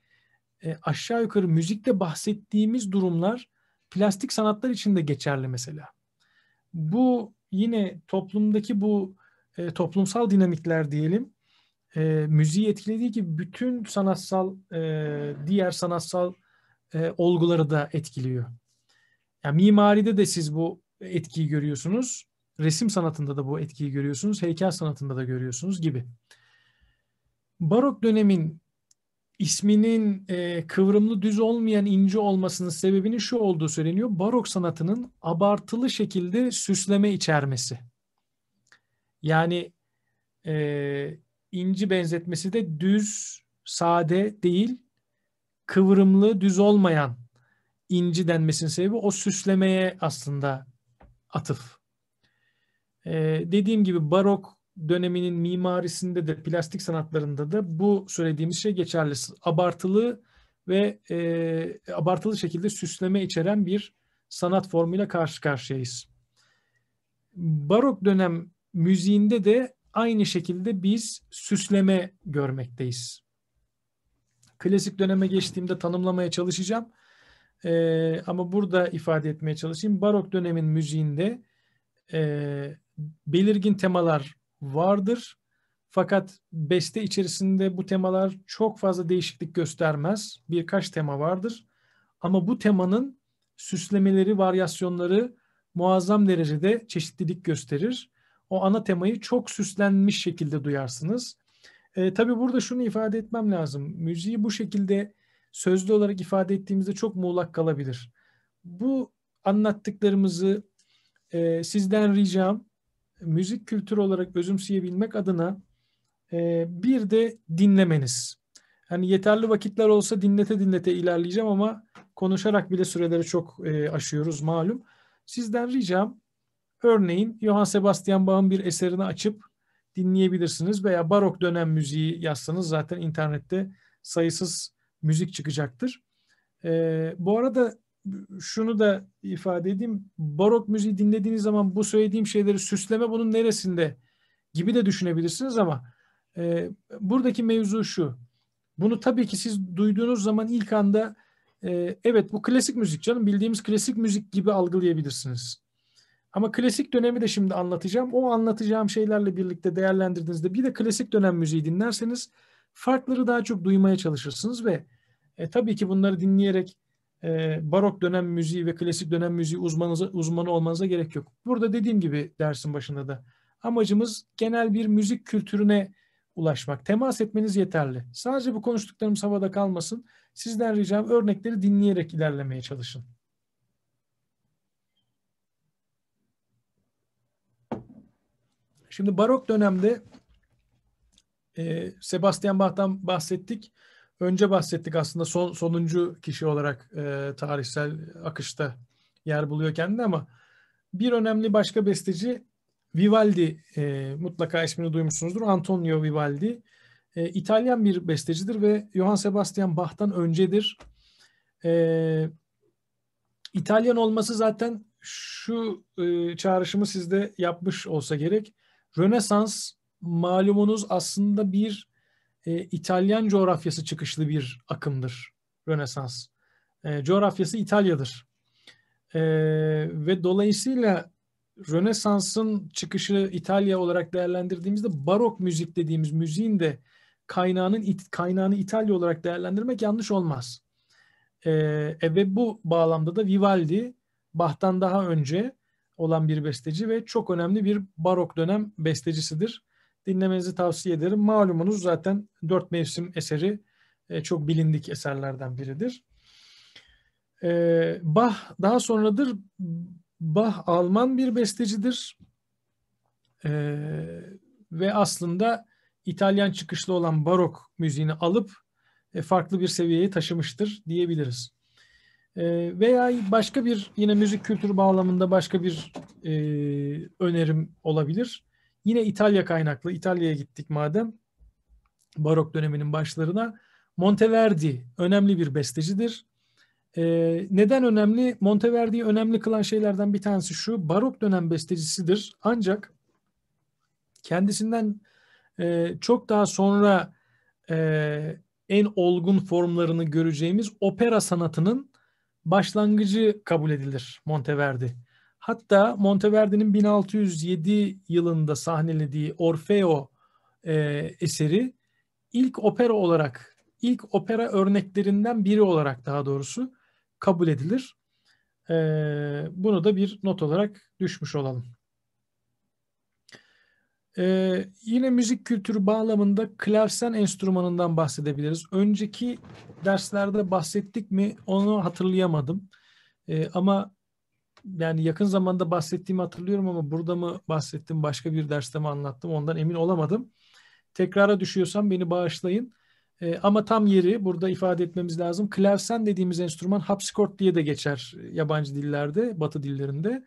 e, aşağı yukarı müzikte bahsettiğimiz durumlar plastik sanatlar için de geçerli mesela. Bu yine toplumdaki bu e, toplumsal dinamikler diyelim e, müziği etkilediği gibi bütün sanatsal e, diğer sanatsal e, olguları da etkiliyor. Yani mimaride de siz bu etkiyi görüyorsunuz. Resim sanatında da bu etkiyi görüyorsunuz. Heykel sanatında da görüyorsunuz gibi. Barok dönemin isminin e, kıvrımlı düz olmayan ince olmasının sebebini şu olduğu söyleniyor. Barok sanatının abartılı şekilde süsleme içermesi. Yani e, inci benzetmesi de düz, sade değil, kıvrımlı, düz olmayan inci denmesinin sebebi o süslemeye aslında atıf. E, dediğim gibi barok döneminin mimarisinde de plastik sanatlarında da bu söylediğimiz şey geçerli. Abartılı ve e, abartılı şekilde süsleme içeren bir sanat formuyla karşı karşıyayız. Barok dönem müziğinde de aynı şekilde biz süsleme görmekteyiz. Klasik döneme geçtiğimde tanımlamaya çalışacağım. E, ama burada ifade etmeye çalışayım. Barok dönemin müziğinde e, belirgin temalar vardır. Fakat beste içerisinde bu temalar çok fazla değişiklik göstermez. Birkaç tema vardır. Ama bu temanın süslemeleri, varyasyonları muazzam derecede çeşitlilik gösterir. O ana temayı çok süslenmiş şekilde duyarsınız. E, tabii burada şunu ifade etmem lazım. Müziği bu şekilde sözlü olarak ifade ettiğimizde çok muğlak kalabilir. Bu anlattıklarımızı e, sizden ricam müzik kültürü olarak özümseyebilmek adına e, bir de dinlemeniz. Yani yeterli vakitler olsa dinlete dinlete ilerleyeceğim ama konuşarak bile süreleri çok e, aşıyoruz malum. Sizden ricam örneğin Johann Sebastian Bach'ın bir eserini açıp dinleyebilirsiniz veya barok dönem müziği yazsanız zaten internette sayısız müzik çıkacaktır. E, bu arada şunu da ifade edeyim. Barok müziği dinlediğiniz zaman bu söylediğim şeyleri süsleme bunun neresinde gibi de düşünebilirsiniz ama e, buradaki mevzu şu. Bunu tabii ki siz duyduğunuz zaman ilk anda e, evet bu klasik müzik canım bildiğimiz klasik müzik gibi algılayabilirsiniz. Ama klasik dönemi de şimdi anlatacağım. O anlatacağım şeylerle birlikte değerlendirdiğinizde bir de klasik dönem müziği dinlerseniz farkları daha çok duymaya çalışırsınız ve e, tabii ki bunları dinleyerek e, barok dönem müziği ve klasik dönem müziği uzmanıza, uzmanı olmanıza gerek yok. Burada dediğim gibi dersin başında da amacımız genel bir müzik kültürüne ulaşmak. Temas etmeniz yeterli. Sadece bu konuştuklarımız havada kalmasın. Sizden ricam örnekleri dinleyerek ilerlemeye çalışın. Şimdi barok dönemde e, Sebastian Bach'tan bahsettik önce bahsettik aslında son sonuncu kişi olarak e, tarihsel akışta yer buluyor kendini ama bir önemli başka besteci Vivaldi e, mutlaka ismini duymuşsunuzdur. Antonio Vivaldi e, İtalyan bir bestecidir ve Johann Sebastian Bach'tan öncedir. E, İtalyan olması zaten şu e, çağrışımı sizde yapmış olsa gerek. Rönesans malumunuz aslında bir e, İtalyan coğrafyası çıkışlı bir akımdır Rönesans. E, coğrafyası İtalya'dır. E, ve dolayısıyla Rönesans'ın çıkışı İtalya olarak değerlendirdiğimizde barok müzik dediğimiz müziğin de kaynağının kaynağını İtalya olarak değerlendirmek yanlış olmaz. E, e, ve bu bağlamda da Vivaldi Bach'tan daha önce olan bir besteci ve çok önemli bir barok dönem bestecisidir dinlemenizi tavsiye ederim. Malumunuz zaten Dört Mevsim eseri e, çok bilindik eserlerden biridir. E, Bach daha sonradır Bach Alman bir bestecidir e, ve aslında İtalyan çıkışlı olan barok müziğini alıp e, farklı bir seviyeye taşımıştır diyebiliriz. veya başka bir yine müzik kültürü bağlamında başka bir e, önerim olabilir. Yine İtalya kaynaklı. İtalya'ya gittik madem. Barok döneminin başlarına. Monteverdi önemli bir bestecidir. Ee, neden önemli? Monteverdi'yi önemli kılan şeylerden bir tanesi şu. Barok dönem bestecisidir. Ancak kendisinden e, çok daha sonra e, en olgun formlarını göreceğimiz opera sanatının başlangıcı kabul edilir Monteverdi. Hatta Monteverdi'nin 1607 yılında sahnelediği Orfeo e, eseri ilk opera olarak, ilk opera örneklerinden biri olarak daha doğrusu kabul edilir. E, bunu da bir not olarak düşmüş olalım. E, yine müzik kültürü bağlamında klavsen enstrümanından bahsedebiliriz. Önceki derslerde bahsettik mi onu hatırlayamadım. E, ama yani yakın zamanda bahsettiğimi hatırlıyorum ama burada mı bahsettim başka bir derste mi anlattım ondan emin olamadım. Tekrara düşüyorsam beni bağışlayın. E, ama tam yeri burada ifade etmemiz lazım. Klavsen dediğimiz enstrüman hapsikort diye de geçer e, yabancı dillerde, batı dillerinde.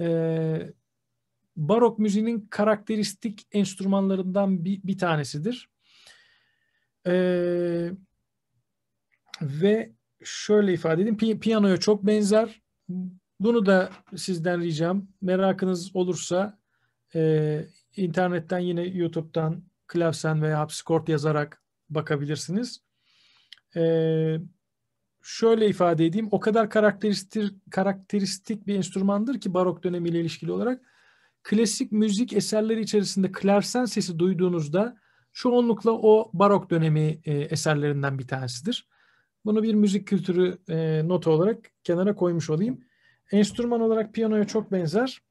E, barok müziğinin karakteristik enstrümanlarından bir, bir tanesidir. E, ve şöyle ifade edeyim, piyanoya çok benzer bunu da sizden ricam. Merakınız olursa e, internetten yine YouTube'dan Klavsen veya Hapsikort yazarak bakabilirsiniz. E, şöyle ifade edeyim. O kadar karakteristik, karakteristik bir enstrümandır ki barok dönemiyle ilişkili olarak. Klasik müzik eserleri içerisinde klavsen sesi duyduğunuzda çoğunlukla o barok dönemi e, eserlerinden bir tanesidir. Bunu bir müzik kültürü e, notu olarak kenara koymuş olayım. Enstrüman olarak piyanoya çok benzer.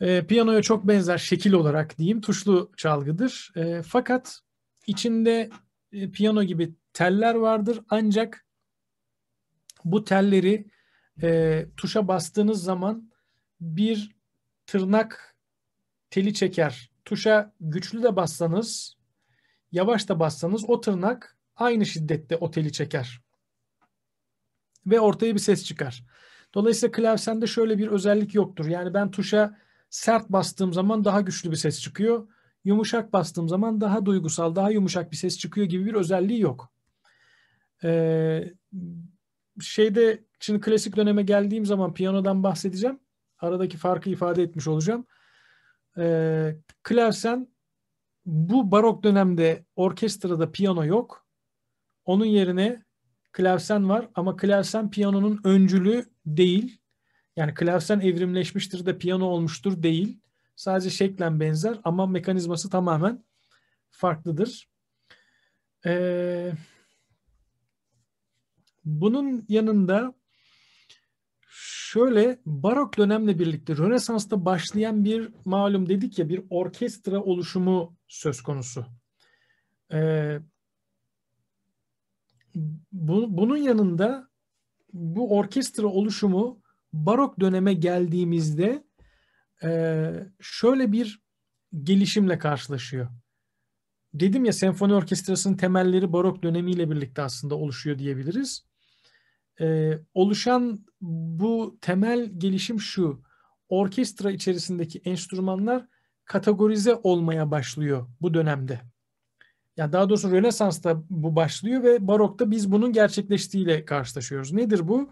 E, piyanoya çok benzer şekil olarak diyeyim tuşlu çalgıdır. E, fakat içinde e, piyano gibi teller vardır ancak bu telleri e, tuşa bastığınız zaman bir tırnak teli çeker. Tuşa güçlü de bassanız yavaş da bassanız o tırnak aynı şiddette oteli çeker. Ve ortaya bir ses çıkar. Dolayısıyla klavsende şöyle bir özellik yoktur. Yani ben tuşa sert bastığım zaman daha güçlü bir ses çıkıyor. Yumuşak bastığım zaman daha duygusal, daha yumuşak bir ses çıkıyor gibi bir özelliği yok. Ee, şeyde şimdi klasik döneme geldiğim zaman piyanodan bahsedeceğim. Aradaki farkı ifade etmiş olacağım. Ee, klavsen bu barok dönemde orkestrada piyano yok. Onun yerine klavsen var ama klavsen piyanonun öncülü değil. Yani klavsen evrimleşmiştir de piyano olmuştur değil. Sadece şeklen benzer ama mekanizması tamamen farklıdır. Ee, bunun yanında şöyle barok dönemle birlikte Rönesans'ta başlayan bir malum dedik ya bir orkestra oluşumu söz konusu. Ee, bu, bunun yanında bu orkestra oluşumu barok döneme geldiğimizde e, şöyle bir gelişimle karşılaşıyor. Dedim ya senfoni orkestrasının temelleri barok dönemiyle birlikte aslında oluşuyor diyebiliriz. E, oluşan bu temel gelişim şu. Orkestra içerisindeki enstrümanlar kategorize olmaya başlıyor bu dönemde. Yani daha doğrusu Rönesans'ta bu başlıyor ve Barok'ta biz bunun gerçekleştiğiyle karşılaşıyoruz. Nedir bu?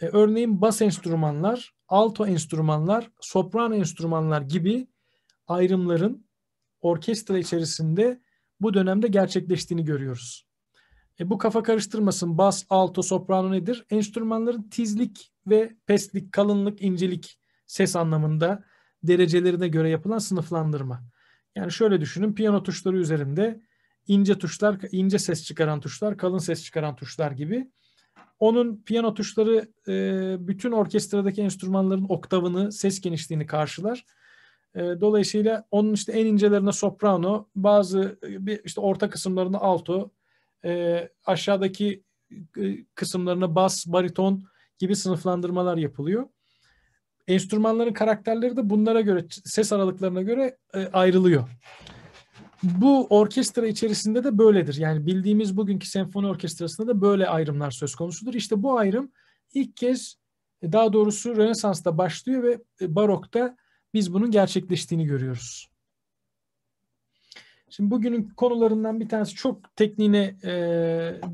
E, örneğin bas enstrümanlar, alto enstrümanlar, sopran enstrümanlar gibi ayrımların orkestra içerisinde bu dönemde gerçekleştiğini görüyoruz. E, bu kafa karıştırmasın bas, alto, soprano nedir? Enstrümanların tizlik ve peslik, kalınlık, incelik ses anlamında derecelerine göre yapılan sınıflandırma. Yani şöyle düşünün piyano tuşları üzerinde ince tuşlar, ince ses çıkaran tuşlar, kalın ses çıkaran tuşlar gibi. Onun piyano tuşları e, bütün orkestradaki enstrümanların oktavını, ses genişliğini karşılar. E, dolayısıyla onun işte en incelerine soprano, bazı e, işte orta kısımlarına alto, aşağıdaki kısımlarına bas, bariton gibi sınıflandırmalar yapılıyor. Enstrümanların karakterleri de bunlara göre, ses aralıklarına göre e, ayrılıyor. Bu orkestra içerisinde de böyledir. Yani bildiğimiz bugünkü senfoni orkestrasında da böyle ayrımlar söz konusudur. İşte bu ayrım ilk kez e, daha doğrusu Rönesans'ta başlıyor ve e, barokta biz bunun gerçekleştiğini görüyoruz. Şimdi bugünün konularından bir tanesi çok tekniğine e,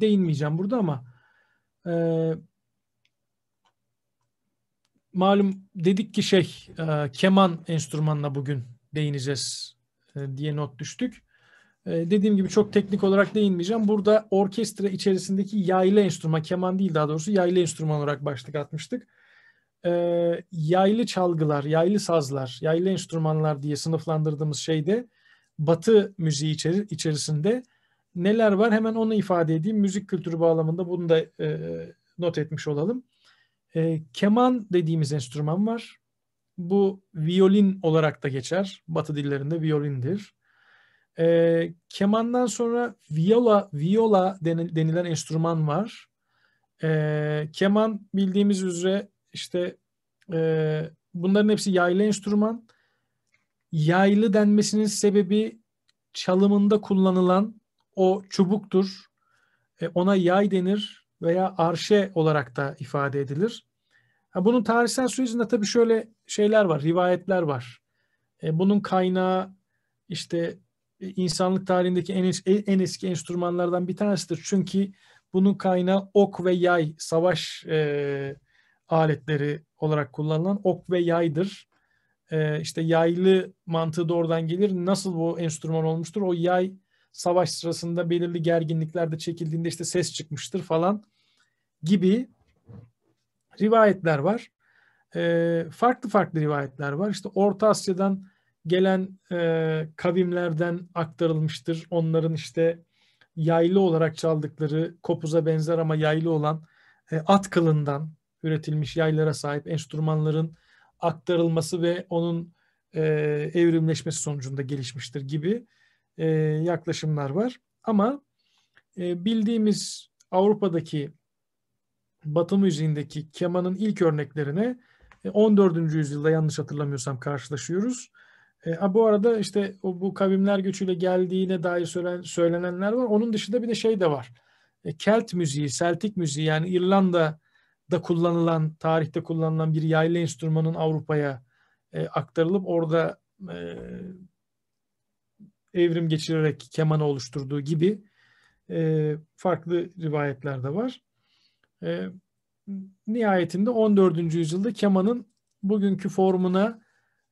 değinmeyeceğim burada ama e, malum dedik ki şey e, keman enstrümanına bugün değineceğiz e, diye not düştük. E, dediğim gibi çok teknik olarak değinmeyeceğim. Burada orkestra içerisindeki yaylı enstrüman, keman değil daha doğrusu yaylı enstrüman olarak başlık atmıştık. E, yaylı çalgılar, yaylı sazlar, yaylı enstrümanlar diye sınıflandırdığımız şeyde batı müziği içeri, içerisinde neler var hemen onu ifade edeyim. Müzik kültürü bağlamında bunu da e, not etmiş olalım. E, keman dediğimiz enstrüman var. Bu violin olarak da geçer. Batı dillerinde violindir. E, kemandan sonra viola, viola denilen enstrüman var. E, keman bildiğimiz üzere işte e, bunların hepsi yaylı enstrüman. Yaylı denmesinin sebebi çalımında kullanılan o çubuktur. E, ona yay denir veya arşe olarak da ifade edilir. bunun tarihsel sürecinde tabii şöyle şeyler var, rivayetler var. E, bunun kaynağı işte e, insanlık tarihindeki en, eski, e, en eski enstrümanlardan bir tanesidir. Çünkü bunun kaynağı ok ve yay, savaş e, aletleri olarak kullanılan ok ve yaydır. E, işte yaylı mantığı doğrudan gelir. Nasıl bu enstrüman olmuştur? O yay savaş sırasında belirli gerginliklerde çekildiğinde işte ses çıkmıştır falan gibi rivayetler var. E, farklı farklı rivayetler var. İşte Orta Asya'dan gelen e, kavimlerden aktarılmıştır. Onların işte yaylı olarak çaldıkları kopuza benzer ama yaylı olan e, at kılından üretilmiş yaylara sahip enstrümanların aktarılması ve onun e, evrimleşmesi sonucunda gelişmiştir gibi e, yaklaşımlar var. Ama e, bildiğimiz Avrupa'daki Batı müziğindeki kemanın ilk örneklerine 14. E, yüzyılda yanlış hatırlamıyorsam karşılaşıyoruz. E, bu arada işte o, bu kavimler göçüyle geldiğine dair söylen, söylenenler var. Onun dışında bir de şey de var. E, Kelt müziği, Celtic müziği yani İrlanda'da kullanılan, tarihte kullanılan bir yaylı enstrümanın Avrupa'ya e, aktarılıp orada e, evrim geçirerek kemanı oluşturduğu gibi e, farklı rivayetler de var. E, nihayetinde 14. yüzyılda kemanın bugünkü formuna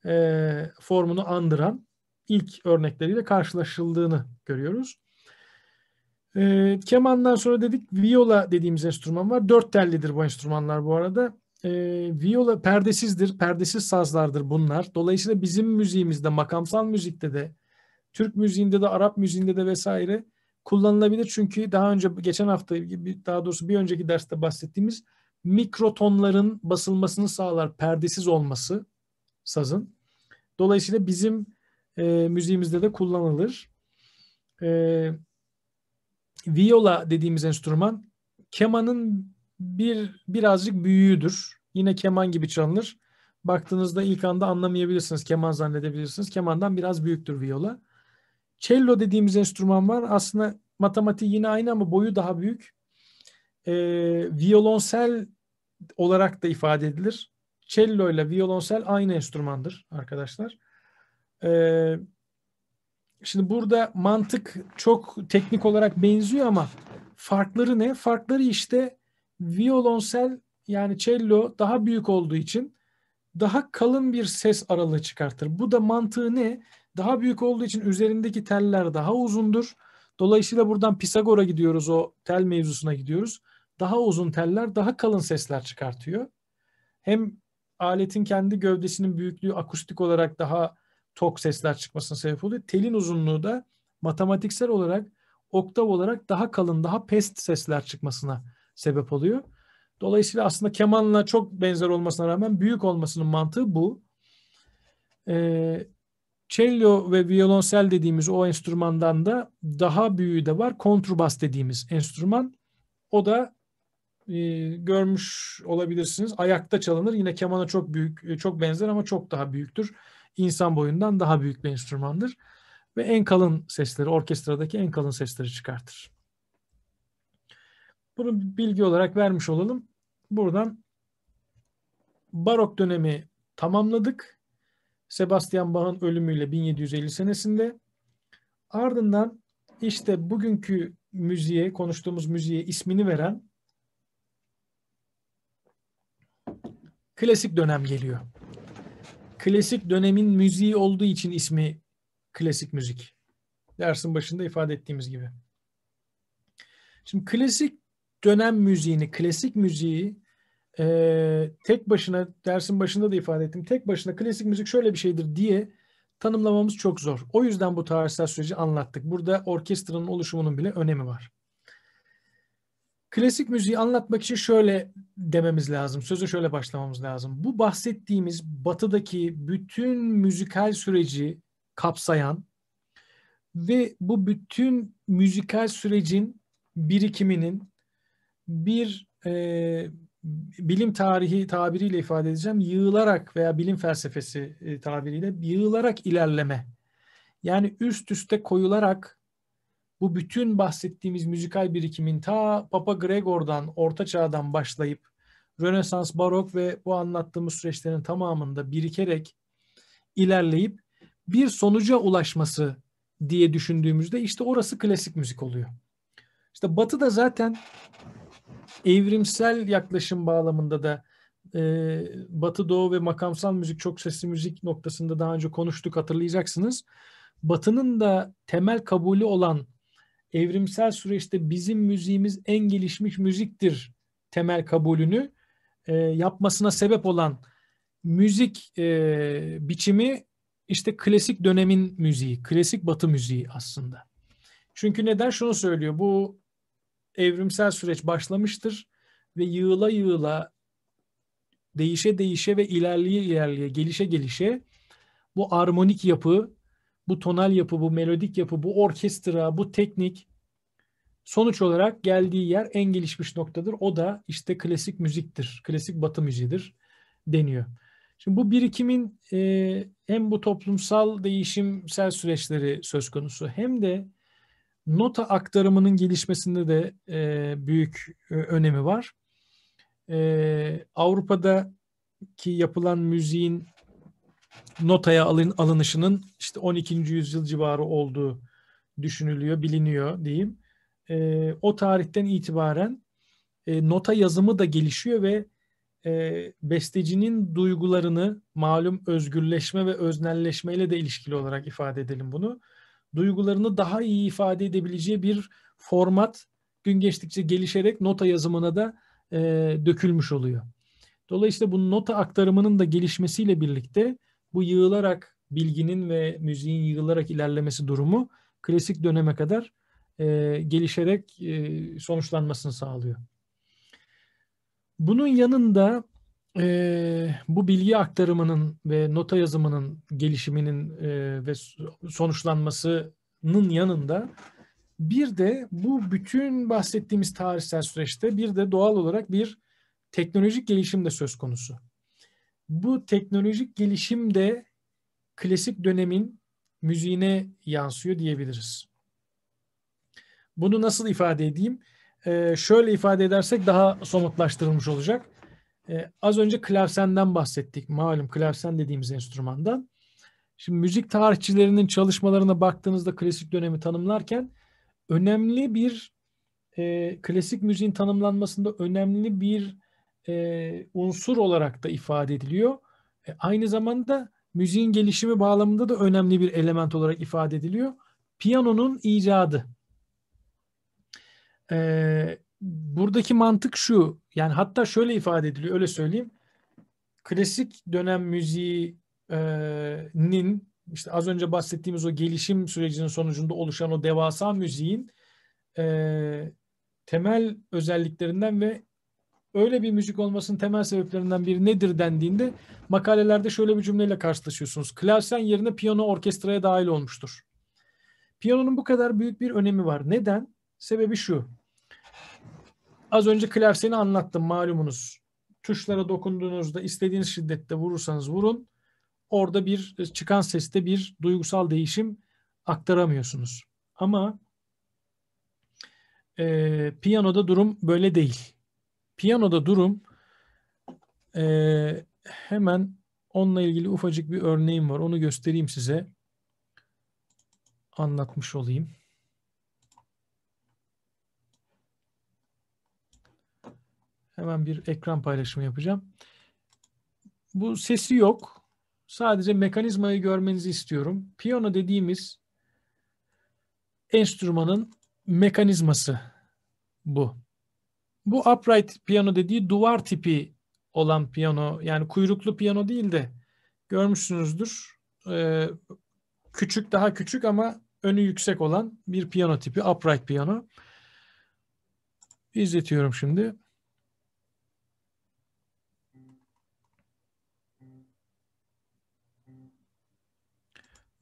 e, formunu andıran ilk örnekleriyle karşılaşıldığını görüyoruz. E, kemandan sonra dedik viola dediğimiz enstrüman var. Dört tellidir bu enstrümanlar bu arada. E, viola perdesizdir, perdesiz sazlardır bunlar. Dolayısıyla bizim müziğimizde, makamsal müzikte de, Türk müziğinde de, Arap müziğinde de vesaire kullanılabilir. Çünkü daha önce geçen hafta daha doğrusu bir önceki derste bahsettiğimiz mikrotonların basılmasını sağlar perdesiz olması sazın. Dolayısıyla bizim e, müziğimizde de kullanılır. E, viola dediğimiz enstrüman kemanın bir birazcık büyüğüdür. Yine keman gibi çalınır. Baktığınızda ilk anda anlamayabilirsiniz. Keman zannedebilirsiniz. Kemandan biraz büyüktür viola. Cello dediğimiz enstrüman var. Aslında matematiği yine aynı ama boyu daha büyük. E, violonsel olarak da ifade edilir. Cello ile violonsel aynı enstrümandır arkadaşlar. Ee, şimdi burada mantık çok teknik olarak benziyor ama farkları ne? Farkları işte violonsel yani cello daha büyük olduğu için daha kalın bir ses aralığı çıkartır. Bu da mantığı ne? daha büyük olduğu için üzerindeki teller daha uzundur. Dolayısıyla buradan Pisagor'a gidiyoruz o tel mevzusuna gidiyoruz. Daha uzun teller daha kalın sesler çıkartıyor. Hem aletin kendi gövdesinin büyüklüğü akustik olarak daha tok sesler çıkmasına sebep oluyor. Telin uzunluğu da matematiksel olarak oktav olarak daha kalın, daha pest sesler çıkmasına sebep oluyor. Dolayısıyla aslında kemanla çok benzer olmasına rağmen büyük olmasının mantığı bu. Ee, Cello ve violonsel dediğimiz o enstrümandan da daha büyüğü de var. Kontrbas dediğimiz enstrüman. O da e, görmüş olabilirsiniz. Ayakta çalınır. Yine kemana çok büyük, e, çok benzer ama çok daha büyüktür. İnsan boyundan daha büyük bir enstrümandır. Ve en kalın sesleri, orkestradaki en kalın sesleri çıkartır. Bunu bilgi olarak vermiş olalım. Buradan barok dönemi tamamladık. Sebastian Bach'ın ölümüyle 1750 senesinde. Ardından işte bugünkü müziğe, konuştuğumuz müziğe ismini veren klasik dönem geliyor. Klasik dönemin müziği olduğu için ismi klasik müzik. Dersin başında ifade ettiğimiz gibi. Şimdi klasik dönem müziğini, klasik müziği e, tek başına dersin başında da ifade ettim. Tek başına klasik müzik şöyle bir şeydir diye tanımlamamız çok zor. O yüzden bu tarihsel süreci anlattık. Burada orkestranın oluşumunun bile önemi var. Klasik müziği anlatmak için şöyle dememiz lazım. Sözü şöyle başlamamız lazım. Bu bahsettiğimiz batıdaki bütün müzikal süreci kapsayan ve bu bütün müzikal sürecin birikiminin bir e, bilim tarihi tabiriyle ifade edeceğim. Yığılarak veya bilim felsefesi e, tabiriyle yığılarak ilerleme. Yani üst üste koyularak bu bütün bahsettiğimiz müzikal birikimin ta Papa Gregor'dan, Orta Çağ'dan başlayıp Rönesans, Barok ve bu anlattığımız süreçlerin tamamında birikerek ilerleyip bir sonuca ulaşması diye düşündüğümüzde işte orası klasik müzik oluyor. İşte Batı da zaten evrimsel yaklaşım bağlamında da e, Batı Doğu ve makamsal müzik, çok sesli müzik noktasında daha önce konuştuk hatırlayacaksınız. Batı'nın da temel kabulü olan evrimsel süreçte bizim müziğimiz en gelişmiş müziktir temel kabulünü e, yapmasına sebep olan müzik e, biçimi işte klasik dönemin müziği, klasik batı müziği aslında. Çünkü neden şunu söylüyor bu evrimsel süreç başlamıştır ve yığıla yığıla değişe değişe ve ilerleye ilerleye gelişe gelişe bu armonik yapı, bu tonal yapı, bu melodik yapı, bu orkestra, bu teknik sonuç olarak geldiği yer en gelişmiş noktadır. O da işte klasik müziktir, klasik batı müziğidir deniyor. Şimdi bu birikimin e, hem bu toplumsal değişimsel süreçleri söz konusu hem de nota aktarımının gelişmesinde de e, büyük e, önemi var. E, Avrupa'daki yapılan müziğin notaya alın, alınışının işte 12. yüzyıl civarı olduğu düşünülüyor, biliniyor diyeyim. E, o tarihten itibaren e, nota yazımı da gelişiyor ve e, bestecinin duygularını malum özgürleşme ve öznelleşmeyle de ilişkili olarak ifade edelim bunu duygularını daha iyi ifade edebileceği bir format gün geçtikçe gelişerek nota yazımına da e, dökülmüş oluyor. Dolayısıyla bu nota aktarımının da gelişmesiyle birlikte bu yığılarak bilginin ve müziğin yığılarak ilerlemesi durumu klasik döneme kadar e, gelişerek e, sonuçlanmasını sağlıyor. Bunun yanında e, bu bilgi aktarımının ve nota yazımının gelişiminin e, ve sonuçlanmasının yanında bir de bu bütün bahsettiğimiz tarihsel süreçte bir de doğal olarak bir teknolojik gelişim de söz konusu. Bu teknolojik gelişim de klasik dönemin müziğine yansıyor diyebiliriz. Bunu nasıl ifade edeyim? Ee, şöyle ifade edersek daha somutlaştırılmış olacak. E, az önce klavyenden bahsettik. Malum klavsen dediğimiz enstrümandan. Şimdi müzik tarihçilerinin çalışmalarına baktığınızda klasik dönemi tanımlarken önemli bir e, klasik müziğin tanımlanmasında önemli bir e, unsur olarak da ifade ediliyor. E, aynı zamanda müziğin gelişimi bağlamında da önemli bir element olarak ifade ediliyor. Piyanonun icadı. E, buradaki mantık şu. Yani hatta şöyle ifade ediliyor öyle söyleyeyim. Klasik dönem müziğinin işte az önce bahsettiğimiz o gelişim sürecinin sonucunda oluşan o devasa müziğin e, temel özelliklerinden ve öyle bir müzik olmasının temel sebeplerinden biri nedir dendiğinde makalelerde şöyle bir cümleyle karşılaşıyorsunuz. Klavsen yerine piyano orkestraya dahil olmuştur. Piyanonun bu kadar büyük bir önemi var. Neden? Sebebi şu. Az önce klavseni anlattım malumunuz. Tuşlara dokunduğunuzda istediğiniz şiddette vurursanız vurun. Orada bir e, çıkan seste bir duygusal değişim aktaramıyorsunuz. Ama e, piyanoda durum böyle değil. Piyanoda durum e, hemen onunla ilgili ufacık bir örneğim var. Onu göstereyim size. Anlatmış olayım. Hemen bir ekran paylaşımı yapacağım. Bu sesi yok. Sadece mekanizmayı görmenizi istiyorum. Piyano dediğimiz enstrümanın mekanizması bu. Bu upright piyano dediği duvar tipi olan piyano yani kuyruklu piyano değil de görmüşsünüzdür. Ee, küçük daha küçük ama önü yüksek olan bir piyano tipi upright piyano. İzletiyorum şimdi.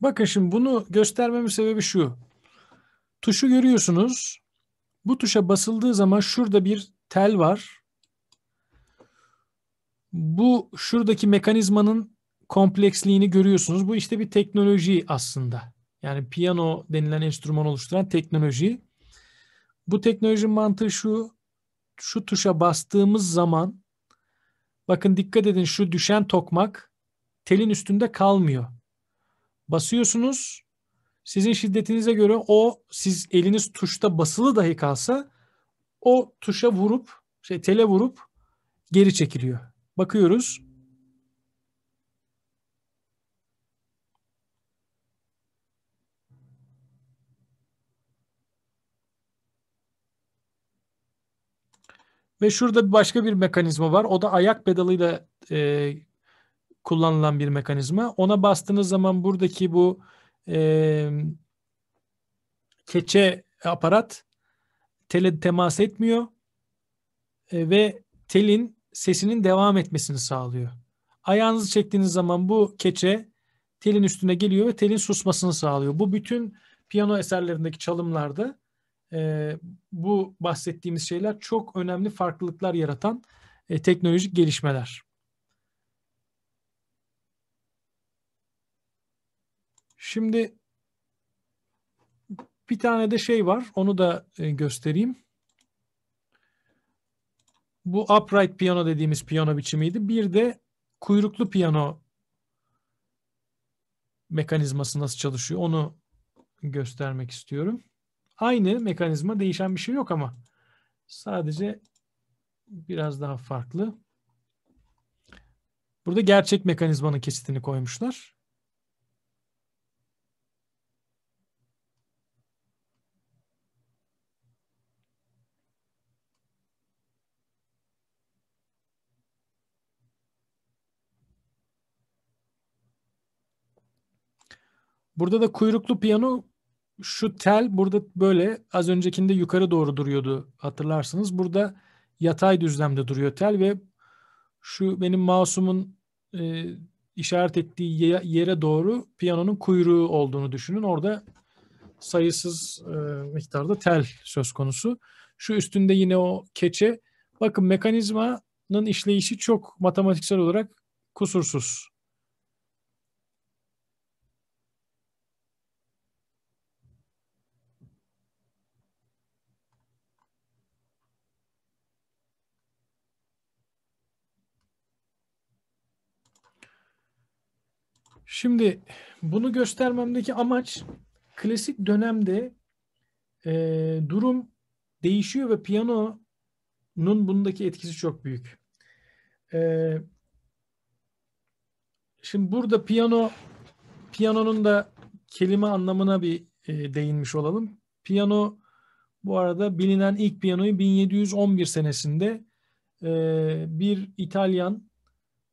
Bakın şimdi bunu göstermemin sebebi şu. Tuşu görüyorsunuz. Bu tuşa basıldığı zaman şurada bir tel var. Bu şuradaki mekanizmanın kompleksliğini görüyorsunuz. Bu işte bir teknoloji aslında. Yani piyano denilen enstrüman oluşturan teknoloji. Bu teknolojinin mantığı şu. Şu tuşa bastığımız zaman bakın dikkat edin şu düşen tokmak telin üstünde kalmıyor basıyorsunuz. Sizin şiddetinize göre o siz eliniz tuşta basılı dahi kalsa o tuşa vurup şey tele vurup geri çekiliyor. Bakıyoruz. Ve şurada başka bir mekanizma var. O da ayak pedalıyla e, kullanılan bir mekanizma. Ona bastığınız zaman buradaki bu e, keçe aparat tele temas etmiyor e, ve telin sesinin devam etmesini sağlıyor. Ayağınızı çektiğiniz zaman bu keçe telin üstüne geliyor ve telin susmasını sağlıyor. Bu bütün piyano eserlerindeki çalımlarda e, bu bahsettiğimiz şeyler çok önemli farklılıklar yaratan e, teknolojik gelişmeler. Şimdi bir tane de şey var. Onu da e, göstereyim. Bu upright piyano dediğimiz piyano biçimiydi. Bir de kuyruklu piyano mekanizması nasıl çalışıyor onu göstermek istiyorum. Aynı mekanizma değişen bir şey yok ama sadece biraz daha farklı. Burada gerçek mekanizmanın kesitini koymuşlar. Burada da kuyruklu piyano şu tel burada böyle az öncekinde yukarı doğru duruyordu hatırlarsınız. Burada yatay düzlemde duruyor tel ve şu benim masumun e, işaret ettiği yere doğru piyanonun kuyruğu olduğunu düşünün. Orada sayısız e, miktarda tel söz konusu. Şu üstünde yine o keçe. Bakın mekanizmanın işleyişi çok matematiksel olarak kusursuz. Şimdi bunu göstermemdeki amaç klasik dönemde e, durum değişiyor ve piyanonun bundaki etkisi çok büyük. E, şimdi burada piyano piyanonun da kelime anlamına bir e, değinmiş olalım. Piyano bu arada bilinen ilk piyanoyu 1711 senesinde e, bir İtalyan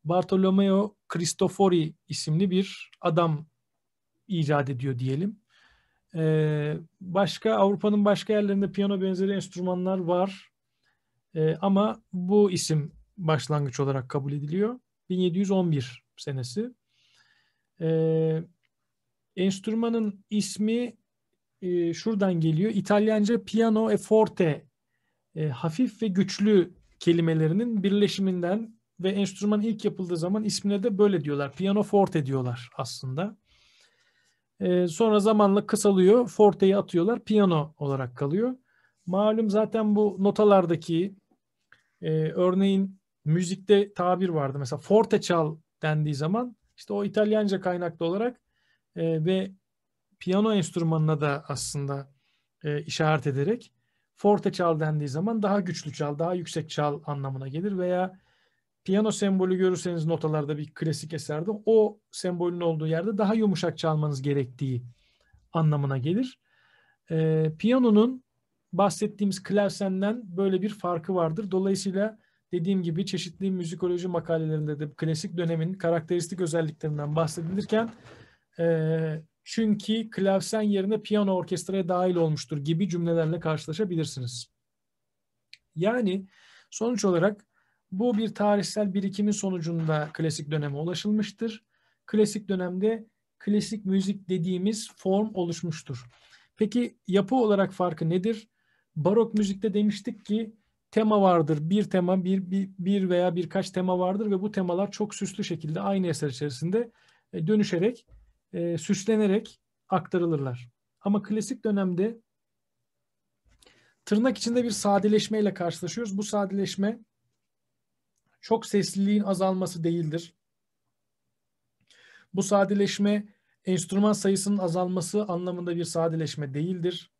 Bartolomeo Cristofori isimli bir adam icat ediyor diyelim. Ee, başka Avrupa'nın başka yerlerinde piyano benzeri enstrümanlar var. Ee, ama bu isim başlangıç olarak kabul ediliyor. 1711 senesi. Ee, enstrümanın ismi e, şuradan geliyor. İtalyanca piano e forte e, hafif ve güçlü kelimelerinin birleşiminden ve enstrüman ilk yapıldığı zaman ismine de böyle diyorlar. Piyano forte diyorlar aslında. E, sonra zamanla kısalıyor. Forte'yi atıyorlar. Piyano olarak kalıyor. Malum zaten bu notalardaki e, örneğin müzikte tabir vardı. Mesela forte çal dendiği zaman işte o İtalyanca kaynaklı olarak e, ve piyano enstrümanına da aslında e, işaret ederek forte çal dendiği zaman daha güçlü çal, daha yüksek çal anlamına gelir veya piyano sembolü görürseniz notalarda bir klasik eserde o sembolün olduğu yerde daha yumuşak çalmanız gerektiği anlamına gelir. E, piyanonun bahsettiğimiz klavsen'den böyle bir farkı vardır. Dolayısıyla dediğim gibi çeşitli müzikoloji makalelerinde de klasik dönemin karakteristik özelliklerinden bahsedilirken e, çünkü klavsen yerine piyano orkestraya dahil olmuştur gibi cümlelerle karşılaşabilirsiniz. Yani sonuç olarak bu bir tarihsel birikimin sonucunda klasik döneme ulaşılmıştır. Klasik dönemde klasik müzik dediğimiz form oluşmuştur. Peki yapı olarak farkı nedir? Barok müzikte demiştik ki tema vardır. Bir tema, bir, bir, bir veya birkaç tema vardır ve bu temalar çok süslü şekilde aynı eser içerisinde e, dönüşerek, e, süslenerek aktarılırlar. Ama klasik dönemde tırnak içinde bir sadeleşmeyle karşılaşıyoruz. Bu sadeleşme çok sesliliğin azalması değildir. Bu sadeleşme enstrüman sayısının azalması anlamında bir sadeleşme değildir.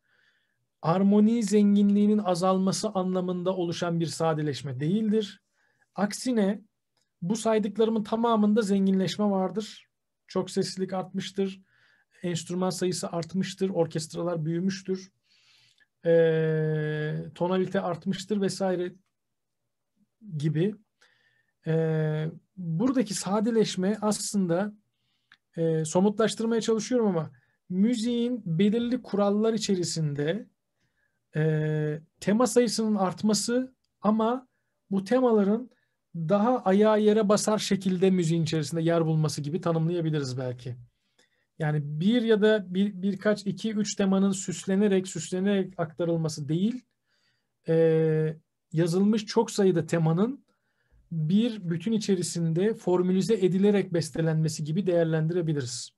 Armoni zenginliğinin azalması anlamında oluşan bir sadeleşme değildir. Aksine bu saydıklarımın tamamında zenginleşme vardır. Çok seslilik artmıştır. Enstrüman sayısı artmıştır. Orkestralar büyümüştür. E, tonalite artmıştır vesaire gibi e, buradaki sadeleşme aslında e, somutlaştırmaya çalışıyorum ama müziğin belirli kurallar içerisinde e, tema sayısının artması ama bu temaların daha ayağa yere basar şekilde müziğin içerisinde yer bulması gibi tanımlayabiliriz belki. Yani bir ya da bir, birkaç, iki, üç temanın süslenerek, süslenerek aktarılması değil, e, yazılmış çok sayıda temanın bir bütün içerisinde formülize edilerek bestelenmesi gibi değerlendirebiliriz.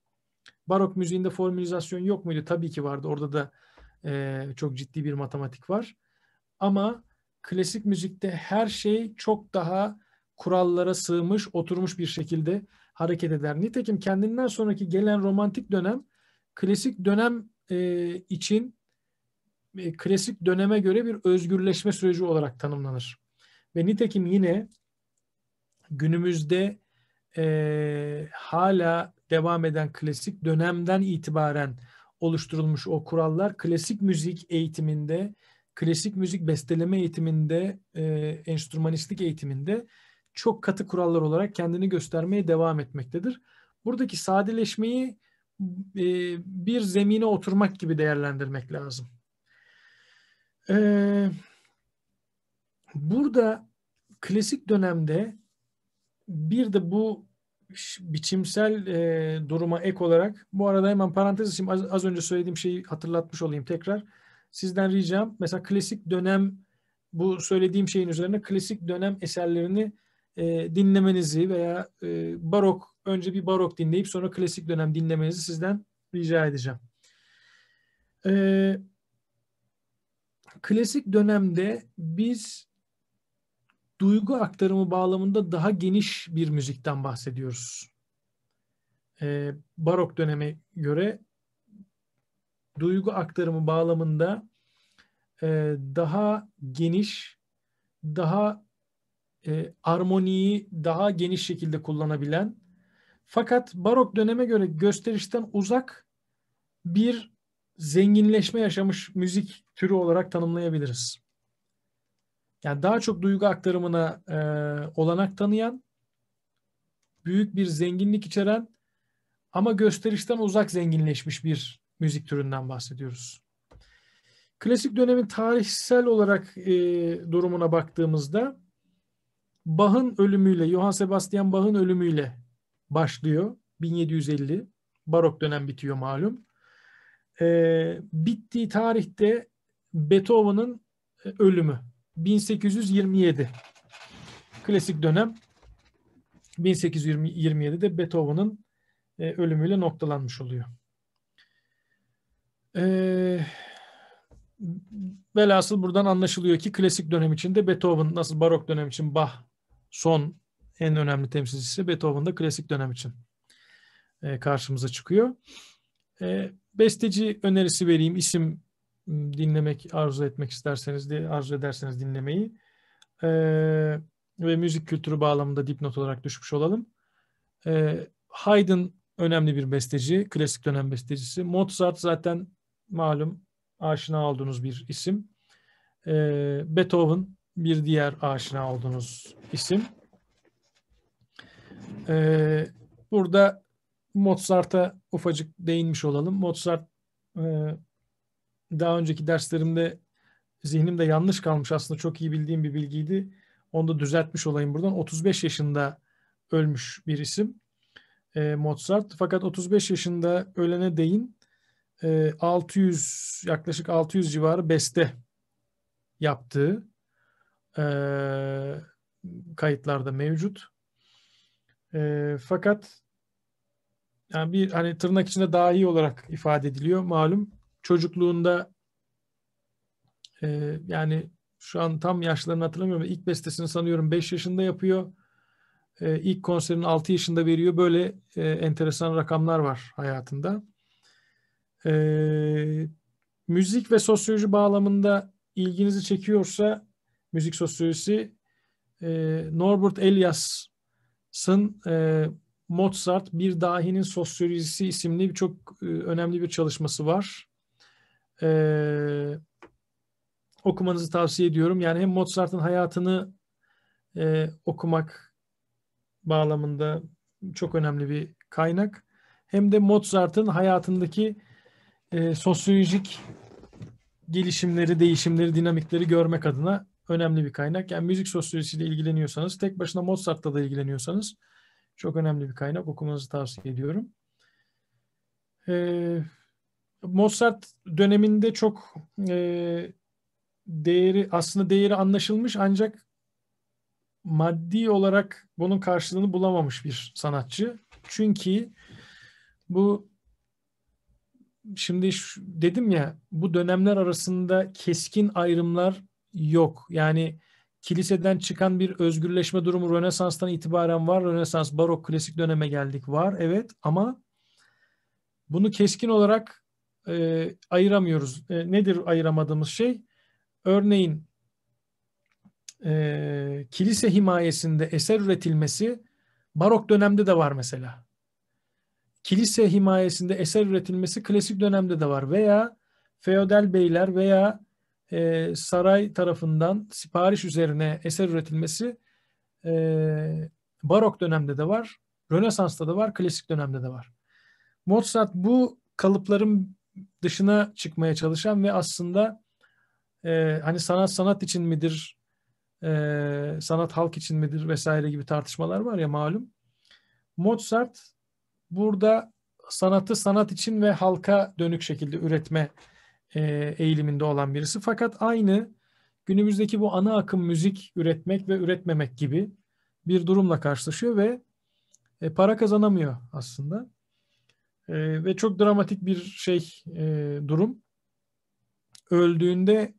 Barok müziğinde formülizasyon yok muydu? Tabii ki vardı. Orada da e, çok ciddi bir matematik var. Ama klasik müzikte her şey çok daha kurallara sığmış, oturmuş bir şekilde hareket eder. Nitekim kendinden sonraki gelen romantik dönem klasik dönem e, için e, klasik döneme göre bir özgürleşme süreci olarak tanımlanır. Ve nitekim yine günümüzde e, hala devam eden klasik dönemden itibaren oluşturulmuş o kurallar klasik müzik eğitiminde, klasik müzik besteleme eğitiminde, e, enstrümanistlik eğitiminde çok katı kurallar olarak kendini göstermeye devam etmektedir. Buradaki sadeleşmeyi e, bir zemine oturmak gibi değerlendirmek lazım. E, burada klasik dönemde bir de bu biçimsel e, duruma ek olarak bu arada hemen parantez için az, az önce söylediğim şeyi hatırlatmış olayım tekrar. Sizden ricam mesela klasik dönem bu söylediğim şeyin üzerine klasik dönem eserlerini e, dinlemenizi veya e, barok önce bir barok dinleyip sonra klasik dönem dinlemenizi sizden rica edeceğim. E, klasik dönemde biz duygu aktarımı bağlamında daha geniş bir müzikten bahsediyoruz. E, barok döneme göre duygu aktarımı bağlamında e, daha geniş, daha e, armoniyi daha geniş şekilde kullanabilen fakat barok döneme göre gösterişten uzak bir zenginleşme yaşamış müzik türü olarak tanımlayabiliriz. Yani daha çok duygu aktarımına e, olanak tanıyan, büyük bir zenginlik içeren ama gösterişten uzak zenginleşmiş bir müzik türünden bahsediyoruz. Klasik dönemin tarihsel olarak e, durumuna baktığımızda Bach'ın ölümüyle, Johann Sebastian Bach'ın ölümüyle başlıyor. 1750 barok dönem bitiyor malum. E, bittiği tarihte Beethoven'ın e, ölümü 1827 klasik dönem 1827'de Beethoven'ın e, ölümüyle noktalanmış oluyor. E, velhasıl buradan anlaşılıyor ki klasik dönem içinde Beethoven nasıl barok dönem için Bach son en önemli temsilcisi Beethoven da klasik dönem için e, karşımıza çıkıyor. E, besteci önerisi vereyim isim dinlemek arzu etmek isterseniz de arzu ederseniz dinlemeyi e, ve müzik kültürü bağlamında dipnot olarak düşmüş olalım. E, Haydn önemli bir besteci, klasik dönem bestecisi. Mozart zaten malum aşina olduğunuz bir isim. E, Beethoven bir diğer aşina olduğunuz isim. E, burada Mozart'a ufacık değinmiş olalım. Mozart e, daha önceki derslerimde zihnimde yanlış kalmış aslında çok iyi bildiğim bir bilgiydi. Onu da düzeltmiş olayım buradan. 35 yaşında ölmüş bir isim e, Mozart. Fakat 35 yaşında ölene değin e, 600 yaklaşık 600 civarı beste yaptığı e, kayıtlarda mevcut. E, fakat yani bir hani tırnak içinde daha iyi olarak ifade ediliyor malum çocukluğunda e, yani şu an tam yaşlarını hatırlamıyorum. İlk bestesini sanıyorum 5 yaşında yapıyor. E, ilk konserini 6 yaşında veriyor. Böyle e, enteresan rakamlar var hayatında. E, müzik ve sosyoloji bağlamında ilginizi çekiyorsa müzik sosyolojisi e, Norbert Elias'ın e, Mozart Bir Dahi'nin Sosyolojisi isimli birçok e, önemli bir çalışması var e, okumanızı tavsiye ediyorum. Yani hem Mozart'ın hayatını e, okumak bağlamında çok önemli bir kaynak. Hem de Mozart'ın hayatındaki e, sosyolojik gelişimleri, değişimleri, dinamikleri görmek adına önemli bir kaynak. Yani müzik sosyolojisiyle ilgileniyorsanız, tek başına Mozart'la da ilgileniyorsanız çok önemli bir kaynak. Okumanızı tavsiye ediyorum. Ee, Mozart döneminde çok e, değeri aslında değeri anlaşılmış ancak maddi olarak bunun karşılığını bulamamış bir sanatçı. Çünkü bu şimdi şu, dedim ya bu dönemler arasında keskin ayrımlar yok. Yani kiliseden çıkan bir özgürleşme durumu Rönesans'tan itibaren var. Rönesans, barok, klasik döneme geldik var. Evet ama bunu keskin olarak e, ayıramıyoruz. E, nedir ayıramadığımız şey? Örneğin e, kilise himayesinde eser üretilmesi barok dönemde de var mesela. Kilise himayesinde eser üretilmesi klasik dönemde de var veya feodal beyler veya e, saray tarafından sipariş üzerine eser üretilmesi e, barok dönemde de var, Rönesans'ta da var, klasik dönemde de var. Mozart bu kalıpların dışına çıkmaya çalışan ve aslında e, hani sanat sanat için midir, e, sanat halk için midir vesaire gibi tartışmalar var ya malum. Mozart burada sanatı sanat için ve halka dönük şekilde üretme e, eğiliminde olan birisi. Fakat aynı günümüzdeki bu ana akım müzik üretmek ve üretmemek gibi bir durumla karşılaşıyor ve e, para kazanamıyor aslında. E, ve çok dramatik bir şey e, durum. Öldüğünde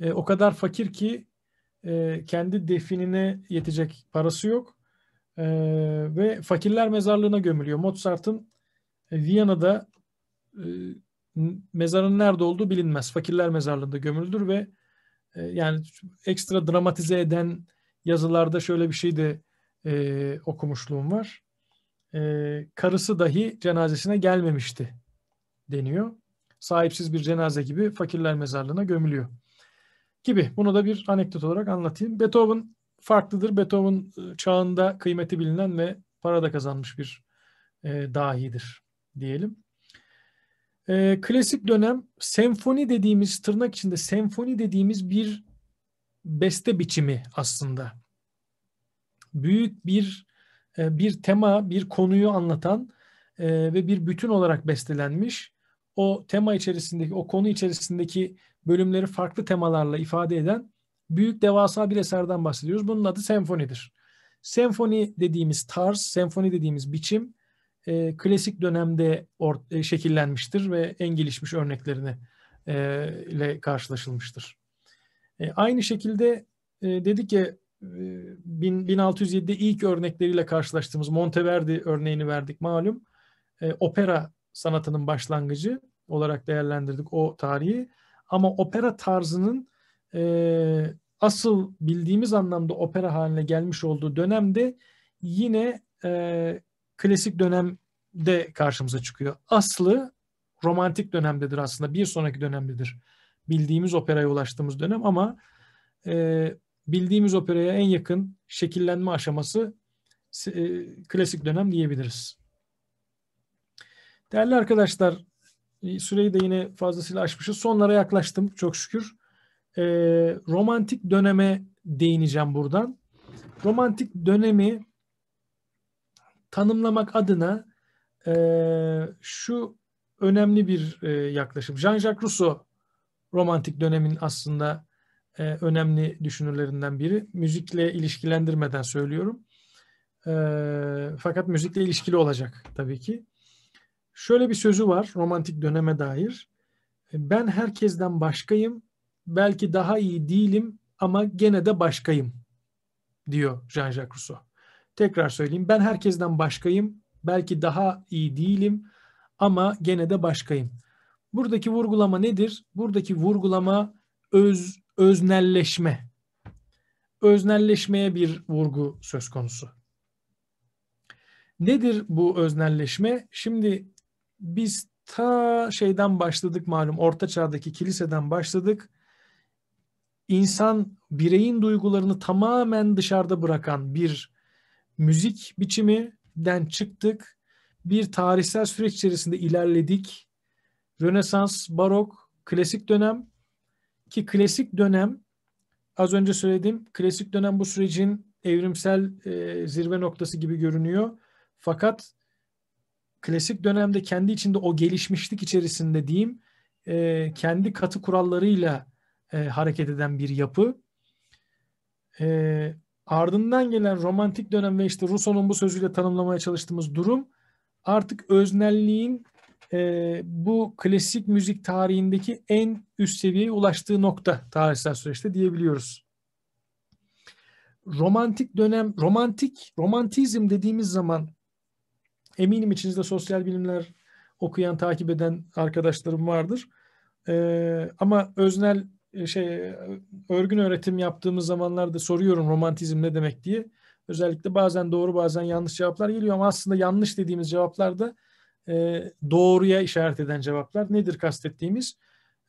e, o kadar fakir ki e, kendi definine yetecek parası yok. E, ve fakirler mezarlığına gömülüyor. Mozart'ın e, Viyana'da e, mezarın nerede olduğu bilinmez. Fakirler mezarlığında gömüldür ve e, yani ekstra dramatize eden yazılarda şöyle bir şey de e, okumuşluğum var e, karısı dahi cenazesine gelmemişti deniyor. Sahipsiz bir cenaze gibi fakirler mezarlığına gömülüyor gibi. Bunu da bir anekdot olarak anlatayım. Beethoven farklıdır. Beethoven e, çağında kıymeti bilinen ve para da kazanmış bir e, dahidir diyelim. E, klasik dönem senfoni dediğimiz tırnak içinde senfoni dediğimiz bir beste biçimi aslında. Büyük bir e, bir tema, bir konuyu anlatan e, ve bir bütün olarak bestelenmiş. O tema içerisindeki, o konu içerisindeki bölümleri farklı temalarla ifade eden büyük devasa bir eserden bahsediyoruz. Bunun adı senfonidir. Senfoni dediğimiz tarz, senfoni dediğimiz biçim e, klasik dönemde or, e, şekillenmiştir ve en gelişmiş örneklerine e, ile karşılaşılmıştır. E, aynı şekilde e, dedik ki 1607'de ee, ilk örnekleriyle karşılaştığımız Monteverdi örneğini verdik malum. Ee, opera sanatının başlangıcı olarak değerlendirdik o tarihi. Ama opera tarzının e, asıl bildiğimiz anlamda opera haline gelmiş olduğu dönemde yine e, klasik dönemde karşımıza çıkıyor. Aslı romantik dönemdedir aslında bir sonraki dönemdedir bildiğimiz operaya ulaştığımız dönem ama e, bildiğimiz operaya en yakın şekillenme aşaması e, klasik dönem diyebiliriz. Değerli arkadaşlar, e, süreyi de yine fazlasıyla aşmışız. Sonlara yaklaştım çok şükür. E, romantik döneme değineceğim buradan. Romantik dönemi tanımlamak adına e, şu önemli bir e, yaklaşım. Jean-Jacques Rousseau romantik dönemin aslında e, önemli düşünürlerinden biri. Müzikle ilişkilendirmeden söylüyorum. E, fakat müzikle ilişkili olacak tabii ki. Şöyle bir sözü var romantik döneme dair. E, ben herkesten başkayım, belki daha iyi değilim ama gene de başkayım diyor Jean-Jacques Rousseau. Tekrar söyleyeyim ben herkesten başkayım, belki daha iyi değilim ama gene de başkayım. Buradaki vurgulama nedir? Buradaki vurgulama öz öznelleşme. Öznelleşmeye bir vurgu söz konusu. Nedir bu öznelleşme? Şimdi biz ta şeyden başladık malum orta çağdaki kiliseden başladık. İnsan bireyin duygularını tamamen dışarıda bırakan bir müzik biçiminden çıktık. Bir tarihsel süreç içerisinde ilerledik. Rönesans, barok, klasik dönem ki klasik dönem az önce söylediğim klasik dönem bu sürecin evrimsel e, zirve noktası gibi görünüyor. Fakat klasik dönemde kendi içinde o gelişmişlik içerisinde diyeyim e, kendi katı kurallarıyla e, hareket eden bir yapı. E, ardından gelen romantik dönem ve işte Rousseau'nun bu sözüyle tanımlamaya çalıştığımız durum artık öznelliğin e, bu klasik müzik tarihindeki en üst seviyeye ulaştığı nokta tarihsel süreçte diyebiliyoruz. Romantik dönem, romantik, romantizm dediğimiz zaman eminim içinizde sosyal bilimler okuyan, takip eden arkadaşlarım vardır. E, ama öznel e, şey örgün öğretim yaptığımız zamanlarda soruyorum romantizm ne demek diye. Özellikle bazen doğru bazen yanlış cevaplar geliyor ama aslında yanlış dediğimiz cevaplar da e, doğruya işaret eden cevaplar. Nedir kastettiğimiz?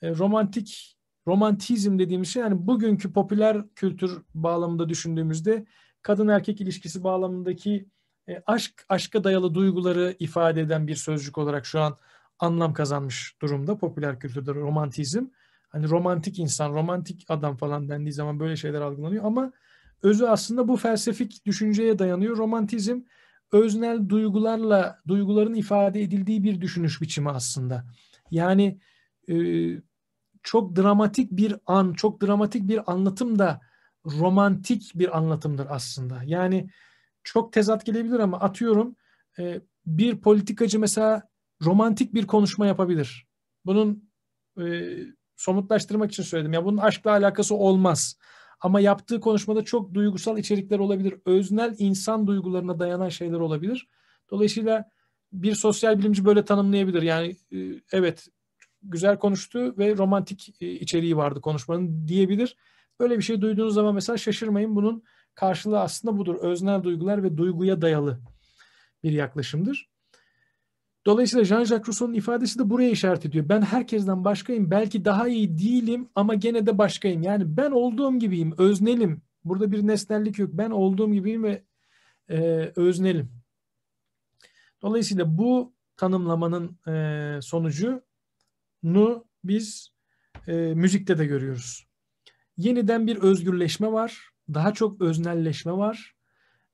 E, romantik romantizm dediğimiz şey yani bugünkü popüler kültür bağlamında düşündüğümüzde kadın erkek ilişkisi bağlamındaki e, aşk aşka dayalı duyguları ifade eden bir sözcük olarak şu an anlam kazanmış durumda popüler kültürde romantizm. Hani romantik insan, romantik adam falan dendiği zaman böyle şeyler algılanıyor ama özü aslında bu felsefik düşünceye dayanıyor. Romantizm öznel duygularla duyguların ifade edildiği bir düşünüş biçimi aslında. Yani e, çok dramatik bir an, çok dramatik bir anlatım da romantik bir anlatımdır aslında. Yani çok tezat gelebilir ama atıyorum e, bir politikacı mesela romantik bir konuşma yapabilir. Bunun e, somutlaştırmak için söyledim. Ya bunun aşkla alakası olmaz. Ama yaptığı konuşmada çok duygusal içerikler olabilir. Öznel insan duygularına dayanan şeyler olabilir. Dolayısıyla bir sosyal bilimci böyle tanımlayabilir. Yani e, evet güzel konuştu ve romantik e, içeriği vardı konuşmanın diyebilir. Böyle bir şey duyduğunuz zaman mesela şaşırmayın. Bunun karşılığı aslında budur. Öznel duygular ve duyguya dayalı bir yaklaşımdır. Dolayısıyla Jean-Jacques Rousseau'nun ifadesi de buraya işaret ediyor. Ben herkesten başkayım. Belki daha iyi değilim ama gene de başkayım. Yani ben olduğum gibiyim, öznelim. Burada bir nesnellik yok. Ben olduğum gibiyim ve e, öznelim. Dolayısıyla bu tanımlamanın e, sonucunu biz e, müzikte de görüyoruz. Yeniden bir özgürleşme var. Daha çok öznelleşme var.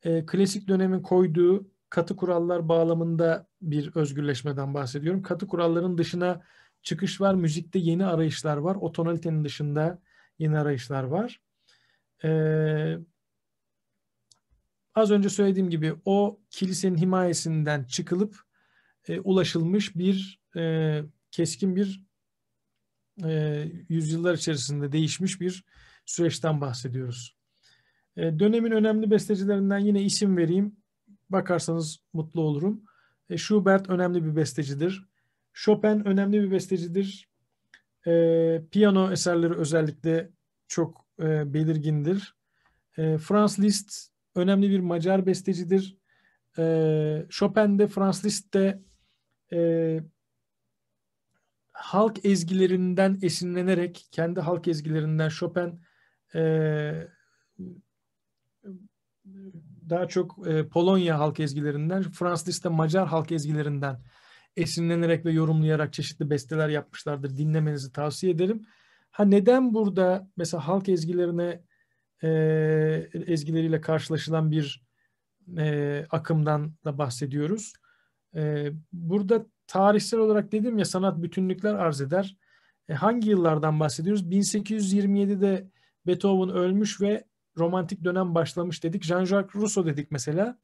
E, klasik dönemin koyduğu katı kurallar bağlamında bir özgürleşmeden bahsediyorum. Katı kuralların dışına çıkış var. Müzikte yeni arayışlar var. O tonalitenin dışında yeni arayışlar var. Ee, az önce söylediğim gibi o kilisenin himayesinden çıkılıp e, ulaşılmış bir e, keskin bir e, yüzyıllar içerisinde değişmiş bir süreçten bahsediyoruz. E, dönemin önemli bestecilerinden yine isim vereyim. Bakarsanız mutlu olurum. E, Schubert önemli bir bestecidir. Chopin önemli bir bestecidir. E, piyano eserleri özellikle çok e, belirgindir. E, Franz Liszt önemli bir Macar bestecidir. E, Chopin de Franz Liszt de e, halk ezgilerinden esinlenerek kendi halk ezgilerinden Chopin e, daha çok e, Polonya halk ezgilerinden, Fransız da Macar halk ezgilerinden esinlenerek ve yorumlayarak çeşitli besteler yapmışlardır. Dinlemenizi tavsiye ederim. Ha neden burada mesela halk ezgilerine e, ezgileriyle karşılaşılan bir e, akımdan da bahsediyoruz. E, burada tarihsel olarak dedim ya sanat bütünlükler arz eder. E, hangi yıllardan bahsediyoruz? 1827'de Beethoven ölmüş ve romantik dönem başlamış dedik. Jean-Jacques Rousseau dedik mesela.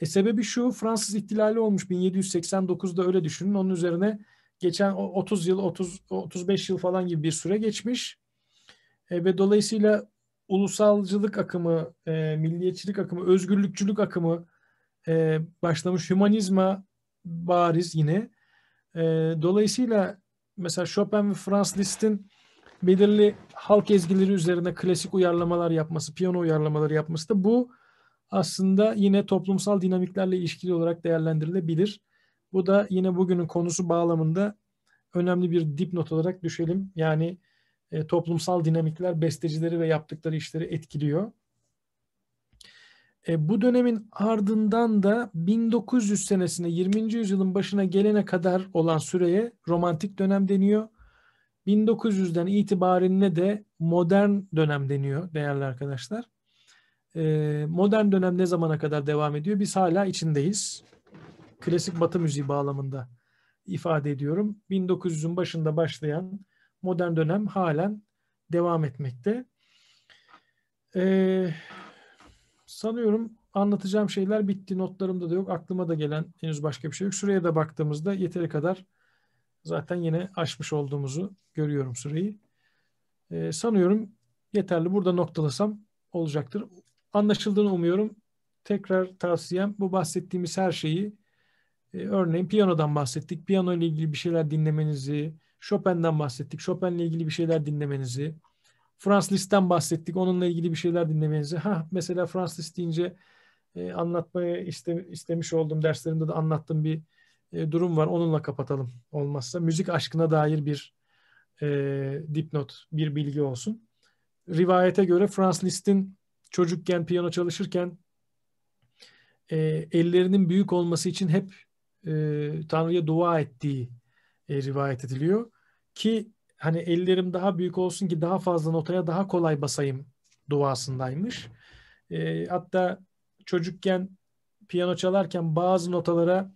E sebebi şu Fransız ihtilali olmuş 1789'da öyle düşünün. Onun üzerine geçen 30 yıl 30 35 yıl falan gibi bir süre geçmiş. E, ve dolayısıyla ulusalcılık akımı, e, milliyetçilik akımı, özgürlükçülük akımı e, başlamış. Hümanizma bariz yine. E, dolayısıyla mesela Chopin ve Franz Liszt'in belirli halk ezgileri üzerine klasik uyarlamalar yapması, piyano uyarlamaları yapması da bu aslında yine toplumsal dinamiklerle ilişkili olarak değerlendirilebilir. Bu da yine bugünün konusu bağlamında önemli bir dipnot olarak düşelim. Yani e, toplumsal dinamikler bestecileri ve yaptıkları işleri etkiliyor. E, bu dönemin ardından da 1900 senesine 20. yüzyılın başına gelene kadar olan süreye romantik dönem deniyor. 1900'den itibarine de modern dönem deniyor değerli arkadaşlar. Ee, modern dönem ne zamana kadar devam ediyor? Biz hala içindeyiz. Klasik batı müziği bağlamında ifade ediyorum. 1900'ün başında başlayan modern dönem halen devam etmekte. Ee, sanıyorum anlatacağım şeyler bitti. Notlarımda da yok. Aklıma da gelen henüz başka bir şey yok. Şuraya da baktığımızda yeteri kadar Zaten yine aşmış olduğumuzu görüyorum süreyi. E, sanıyorum yeterli. Burada noktalasam olacaktır. Anlaşıldığını umuyorum. Tekrar tavsiyem bu bahsettiğimiz her şeyi e, örneğin piyanodan bahsettik. Piyano ile ilgili bir şeyler dinlemenizi, Chopin'den bahsettik. Chopin ile ilgili bir şeyler dinlemenizi, Frans Liszt'ten bahsettik. Onunla ilgili bir şeyler dinlemenizi. Ha mesela Frans Liszt deyince e, anlatmaya iste, istemiş olduğum derslerimde de anlattığım bir e, durum var. Onunla kapatalım. Olmazsa müzik aşkına dair bir e, dipnot, bir bilgi olsun. Rivayete göre Franz Liszt'in çocukken piyano çalışırken e, ellerinin büyük olması için hep e, Tanrı'ya dua ettiği e, rivayet ediliyor. Ki hani ellerim daha büyük olsun ki daha fazla notaya daha kolay basayım duasındaymış. E, hatta çocukken piyano çalarken bazı notalara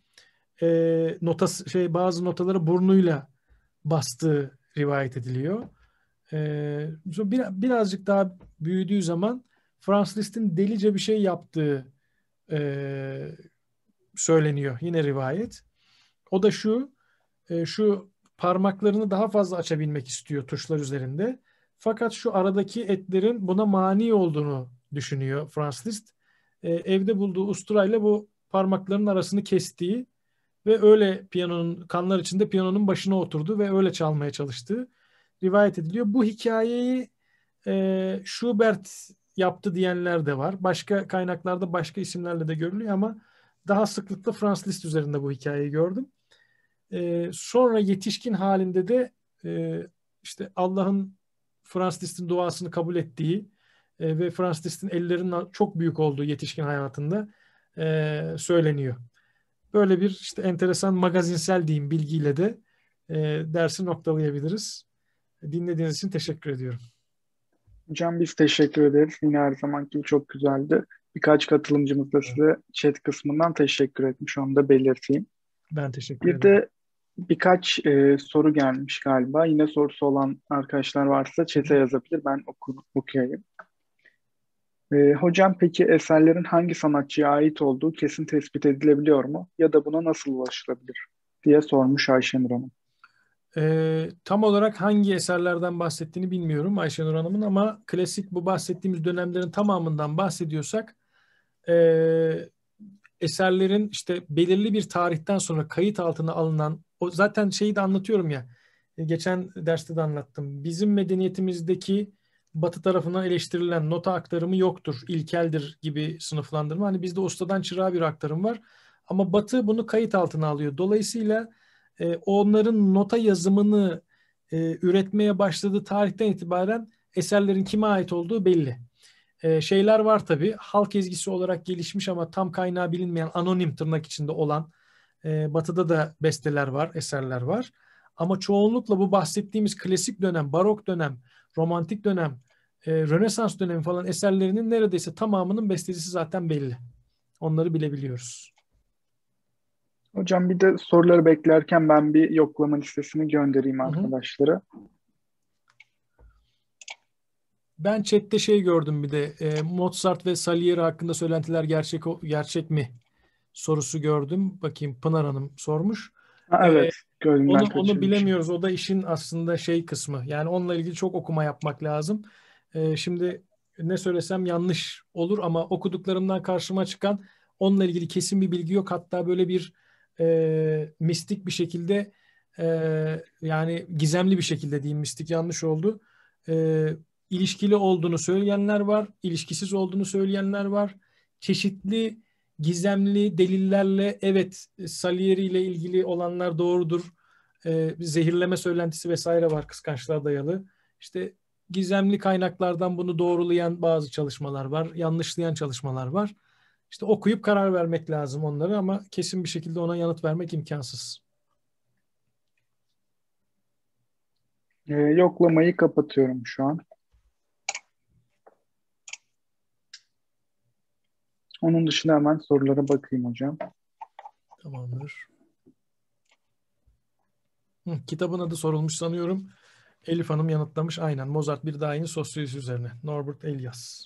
e, notası, şey bazı notaları burnuyla bastığı rivayet ediliyor. E, bir, birazcık daha büyüdüğü zaman Franz Liszt'in delice bir şey yaptığı e, söyleniyor. Yine rivayet. O da şu, e, şu parmaklarını daha fazla açabilmek istiyor tuşlar üzerinde. Fakat şu aradaki etlerin buna mani olduğunu düşünüyor Franz Liszt. E, evde bulduğu usturayla bu parmakların arasını kestiği ve öyle piyanonun kanlar içinde piyanonun başına oturdu ve öyle çalmaya çalıştığı rivayet ediliyor. Bu hikayeyi e, Schubert yaptı diyenler de var. Başka kaynaklarda başka isimlerle de görülüyor ama daha sıklıkla Franz Liszt üzerinde bu hikayeyi gördüm. E, sonra yetişkin halinde de e, işte Allah'ın Franz Liszt'in duasını kabul ettiği e, ve Franz Liszt'in ellerinin çok büyük olduğu yetişkin hayatında e, söyleniyor. Böyle bir işte enteresan magazinsel diyeyim bilgiyle de e, dersi noktalayabiliriz. Dinlediğiniz için teşekkür ediyorum. Hocam biz teşekkür ederiz. Yine her zamanki çok güzeldi. Birkaç katılımcımız da size chat kısmından teşekkür etmiş. Onu da belirteyim. Ben teşekkür ederim. Bir de birkaç e, soru gelmiş galiba. Yine sorusu olan arkadaşlar varsa chat'e yazabilir. Ben oku, okuyayım. E, hocam peki eserlerin hangi sanatçıya ait olduğu kesin tespit edilebiliyor mu? Ya da buna nasıl ulaşılabilir? diye sormuş Ayşenur Hanım. E, tam olarak hangi eserlerden bahsettiğini bilmiyorum Ayşenur Hanım'ın ama klasik bu bahsettiğimiz dönemlerin tamamından bahsediyorsak e, eserlerin işte belirli bir tarihten sonra kayıt altına alınan o zaten şeyi de anlatıyorum ya geçen derste de anlattım. Bizim medeniyetimizdeki Batı tarafından eleştirilen nota aktarımı yoktur, ilkeldir gibi sınıflandırma. Hani bizde ustadan çırağa bir aktarım var ama Batı bunu kayıt altına alıyor. Dolayısıyla e, onların nota yazımını e, üretmeye başladığı tarihten itibaren eserlerin kime ait olduğu belli. E, şeyler var tabi, Halk ezgisi olarak gelişmiş ama tam kaynağı bilinmeyen anonim tırnak içinde olan e, Batı'da da besteler var, eserler var. Ama çoğunlukla bu bahsettiğimiz klasik dönem, barok dönem romantik dönem, e, Rönesans dönemi falan eserlerinin neredeyse tamamının bestecisi zaten belli. Onları bilebiliyoruz. Hocam bir de soruları beklerken ben bir yoklama listesini göndereyim arkadaşlara. Ben chatte şey gördüm bir de e, Mozart ve Salieri hakkında söylentiler gerçek gerçek mi sorusu gördüm. Bakayım Pınar Hanım sormuş. Ee, evet. Ee, onu, onu bilemiyoruz. O da işin aslında şey kısmı. Yani onunla ilgili çok okuma yapmak lazım. Ee, şimdi ne söylesem yanlış olur ama okuduklarımdan karşıma çıkan onunla ilgili kesin bir bilgi yok. Hatta böyle bir e, mistik bir şekilde e, yani gizemli bir şekilde diyeyim mistik yanlış oldu. E, ilişkili olduğunu söyleyenler var, ilişkisiz olduğunu söyleyenler var. Çeşitli gizemli delillerle evet Salieri ile ilgili olanlar doğrudur. E, zehirleme söylentisi vesaire var kıskançlığa dayalı. İşte gizemli kaynaklardan bunu doğrulayan bazı çalışmalar var, yanlışlayan çalışmalar var. İşte okuyup karar vermek lazım onları ama kesin bir şekilde ona yanıt vermek imkansız. Ee, yoklamayı kapatıyorum şu an. Onun dışında hemen sorulara bakayım hocam. Tamamdır. Hı, kitabın adı sorulmuş sanıyorum. Elif Hanım yanıtlamış aynen. Mozart bir dahin sosyolojisi üzerine. Norbert Elias.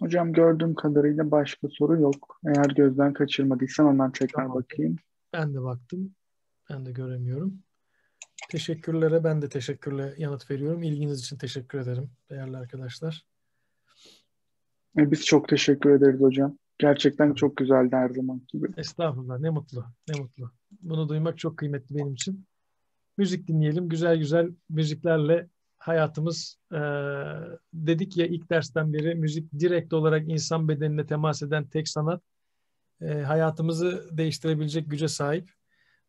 Hocam gördüğüm kadarıyla başka soru yok. Eğer gözden kaçırmadıysam hemen tekrar tamam. bakayım. Ben de baktım. Ben de göremiyorum. Teşekkürlere ben de teşekkürle yanıt veriyorum. İlginiz için teşekkür ederim değerli arkadaşlar. E, biz çok teşekkür ederiz hocam. Gerçekten çok güzeldi her zaman gibi. Estağfurullah ne mutlu ne mutlu. Bunu duymak çok kıymetli benim için. Müzik dinleyelim. Güzel güzel müziklerle hayatımız e, dedik ya ilk dersten beri müzik direkt olarak insan bedenine temas eden tek sanat e, hayatımızı değiştirebilecek güce sahip.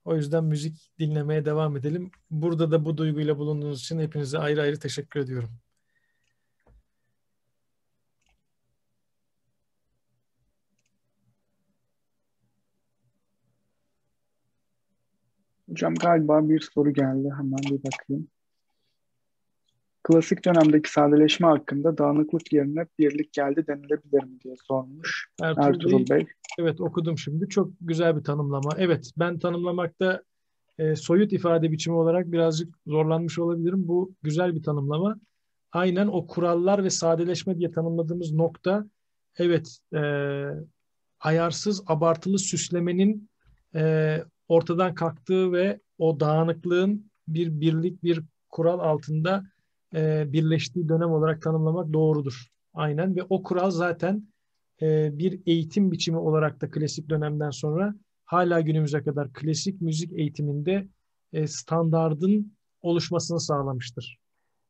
O yüzden müzik dinlemeye devam edelim. Burada da bu duyguyla bulunduğunuz için hepinize ayrı ayrı teşekkür ediyorum. Hocam galiba bir soru geldi. Hemen bir bakayım. Klasik dönemdeki sadeleşme hakkında dağınıklık yerine birlik geldi denilebilir mi diye sormuş Ertuğrul, Ertuğrul Bey. Bey. Evet okudum şimdi. Çok güzel bir tanımlama. Evet ben tanımlamakta e, soyut ifade biçimi olarak birazcık zorlanmış olabilirim. Bu güzel bir tanımlama. Aynen o kurallar ve sadeleşme diye tanımladığımız nokta evet e, ayarsız abartılı süslemenin e, ortadan kalktığı ve o dağınıklığın bir birlik bir kural altında e, birleştiği dönem olarak tanımlamak doğrudur. Aynen ve o kural zaten e, bir eğitim biçimi olarak da klasik dönemden sonra hala günümüze kadar klasik müzik eğitiminde e, standardın oluşmasını sağlamıştır.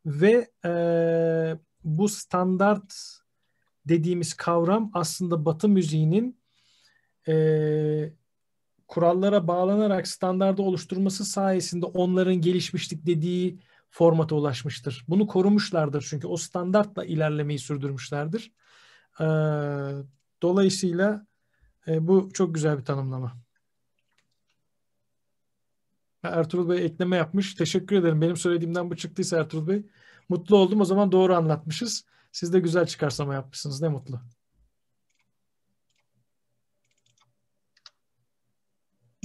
Ve e, bu standart dediğimiz kavram aslında Batı müziğinin e, kurallara bağlanarak standardı oluşturması sayesinde onların gelişmişlik dediği formata ulaşmıştır. Bunu korumuşlardır çünkü o standartla ilerlemeyi sürdürmüşlerdir. E, dolayısıyla e, bu çok güzel bir tanımlama. Ertuğrul Bey ekleme yapmış. Teşekkür ederim. Benim söylediğimden bu çıktıysa Ertuğrul Bey. Mutlu oldum. O zaman doğru anlatmışız. Siz de güzel çıkarsama yapmışsınız. Ne mutlu.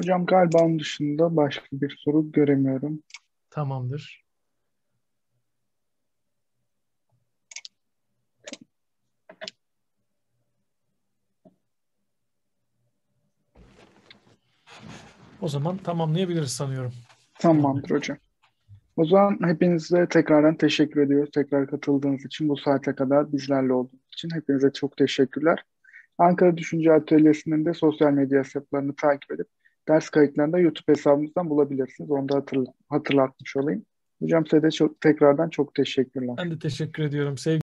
Hocam galiba onun dışında başka bir soru göremiyorum. Tamamdır. O zaman tamamlayabiliriz sanıyorum. Tamamdır hocam. O zaman hepinize tekrardan teşekkür ediyoruz. Tekrar katıldığınız için bu saate kadar bizlerle olduğunuz için hepinize çok teşekkürler. Ankara Düşünce Atölyesi'nin de sosyal medya hesaplarını takip edip ders kayıtlarını da YouTube hesabımızdan bulabilirsiniz. Onu da hatırla hatırlatmış olayım. Hocam size de çok, tekrardan çok teşekkürler. Ben de teşekkür ediyorum. Sevgili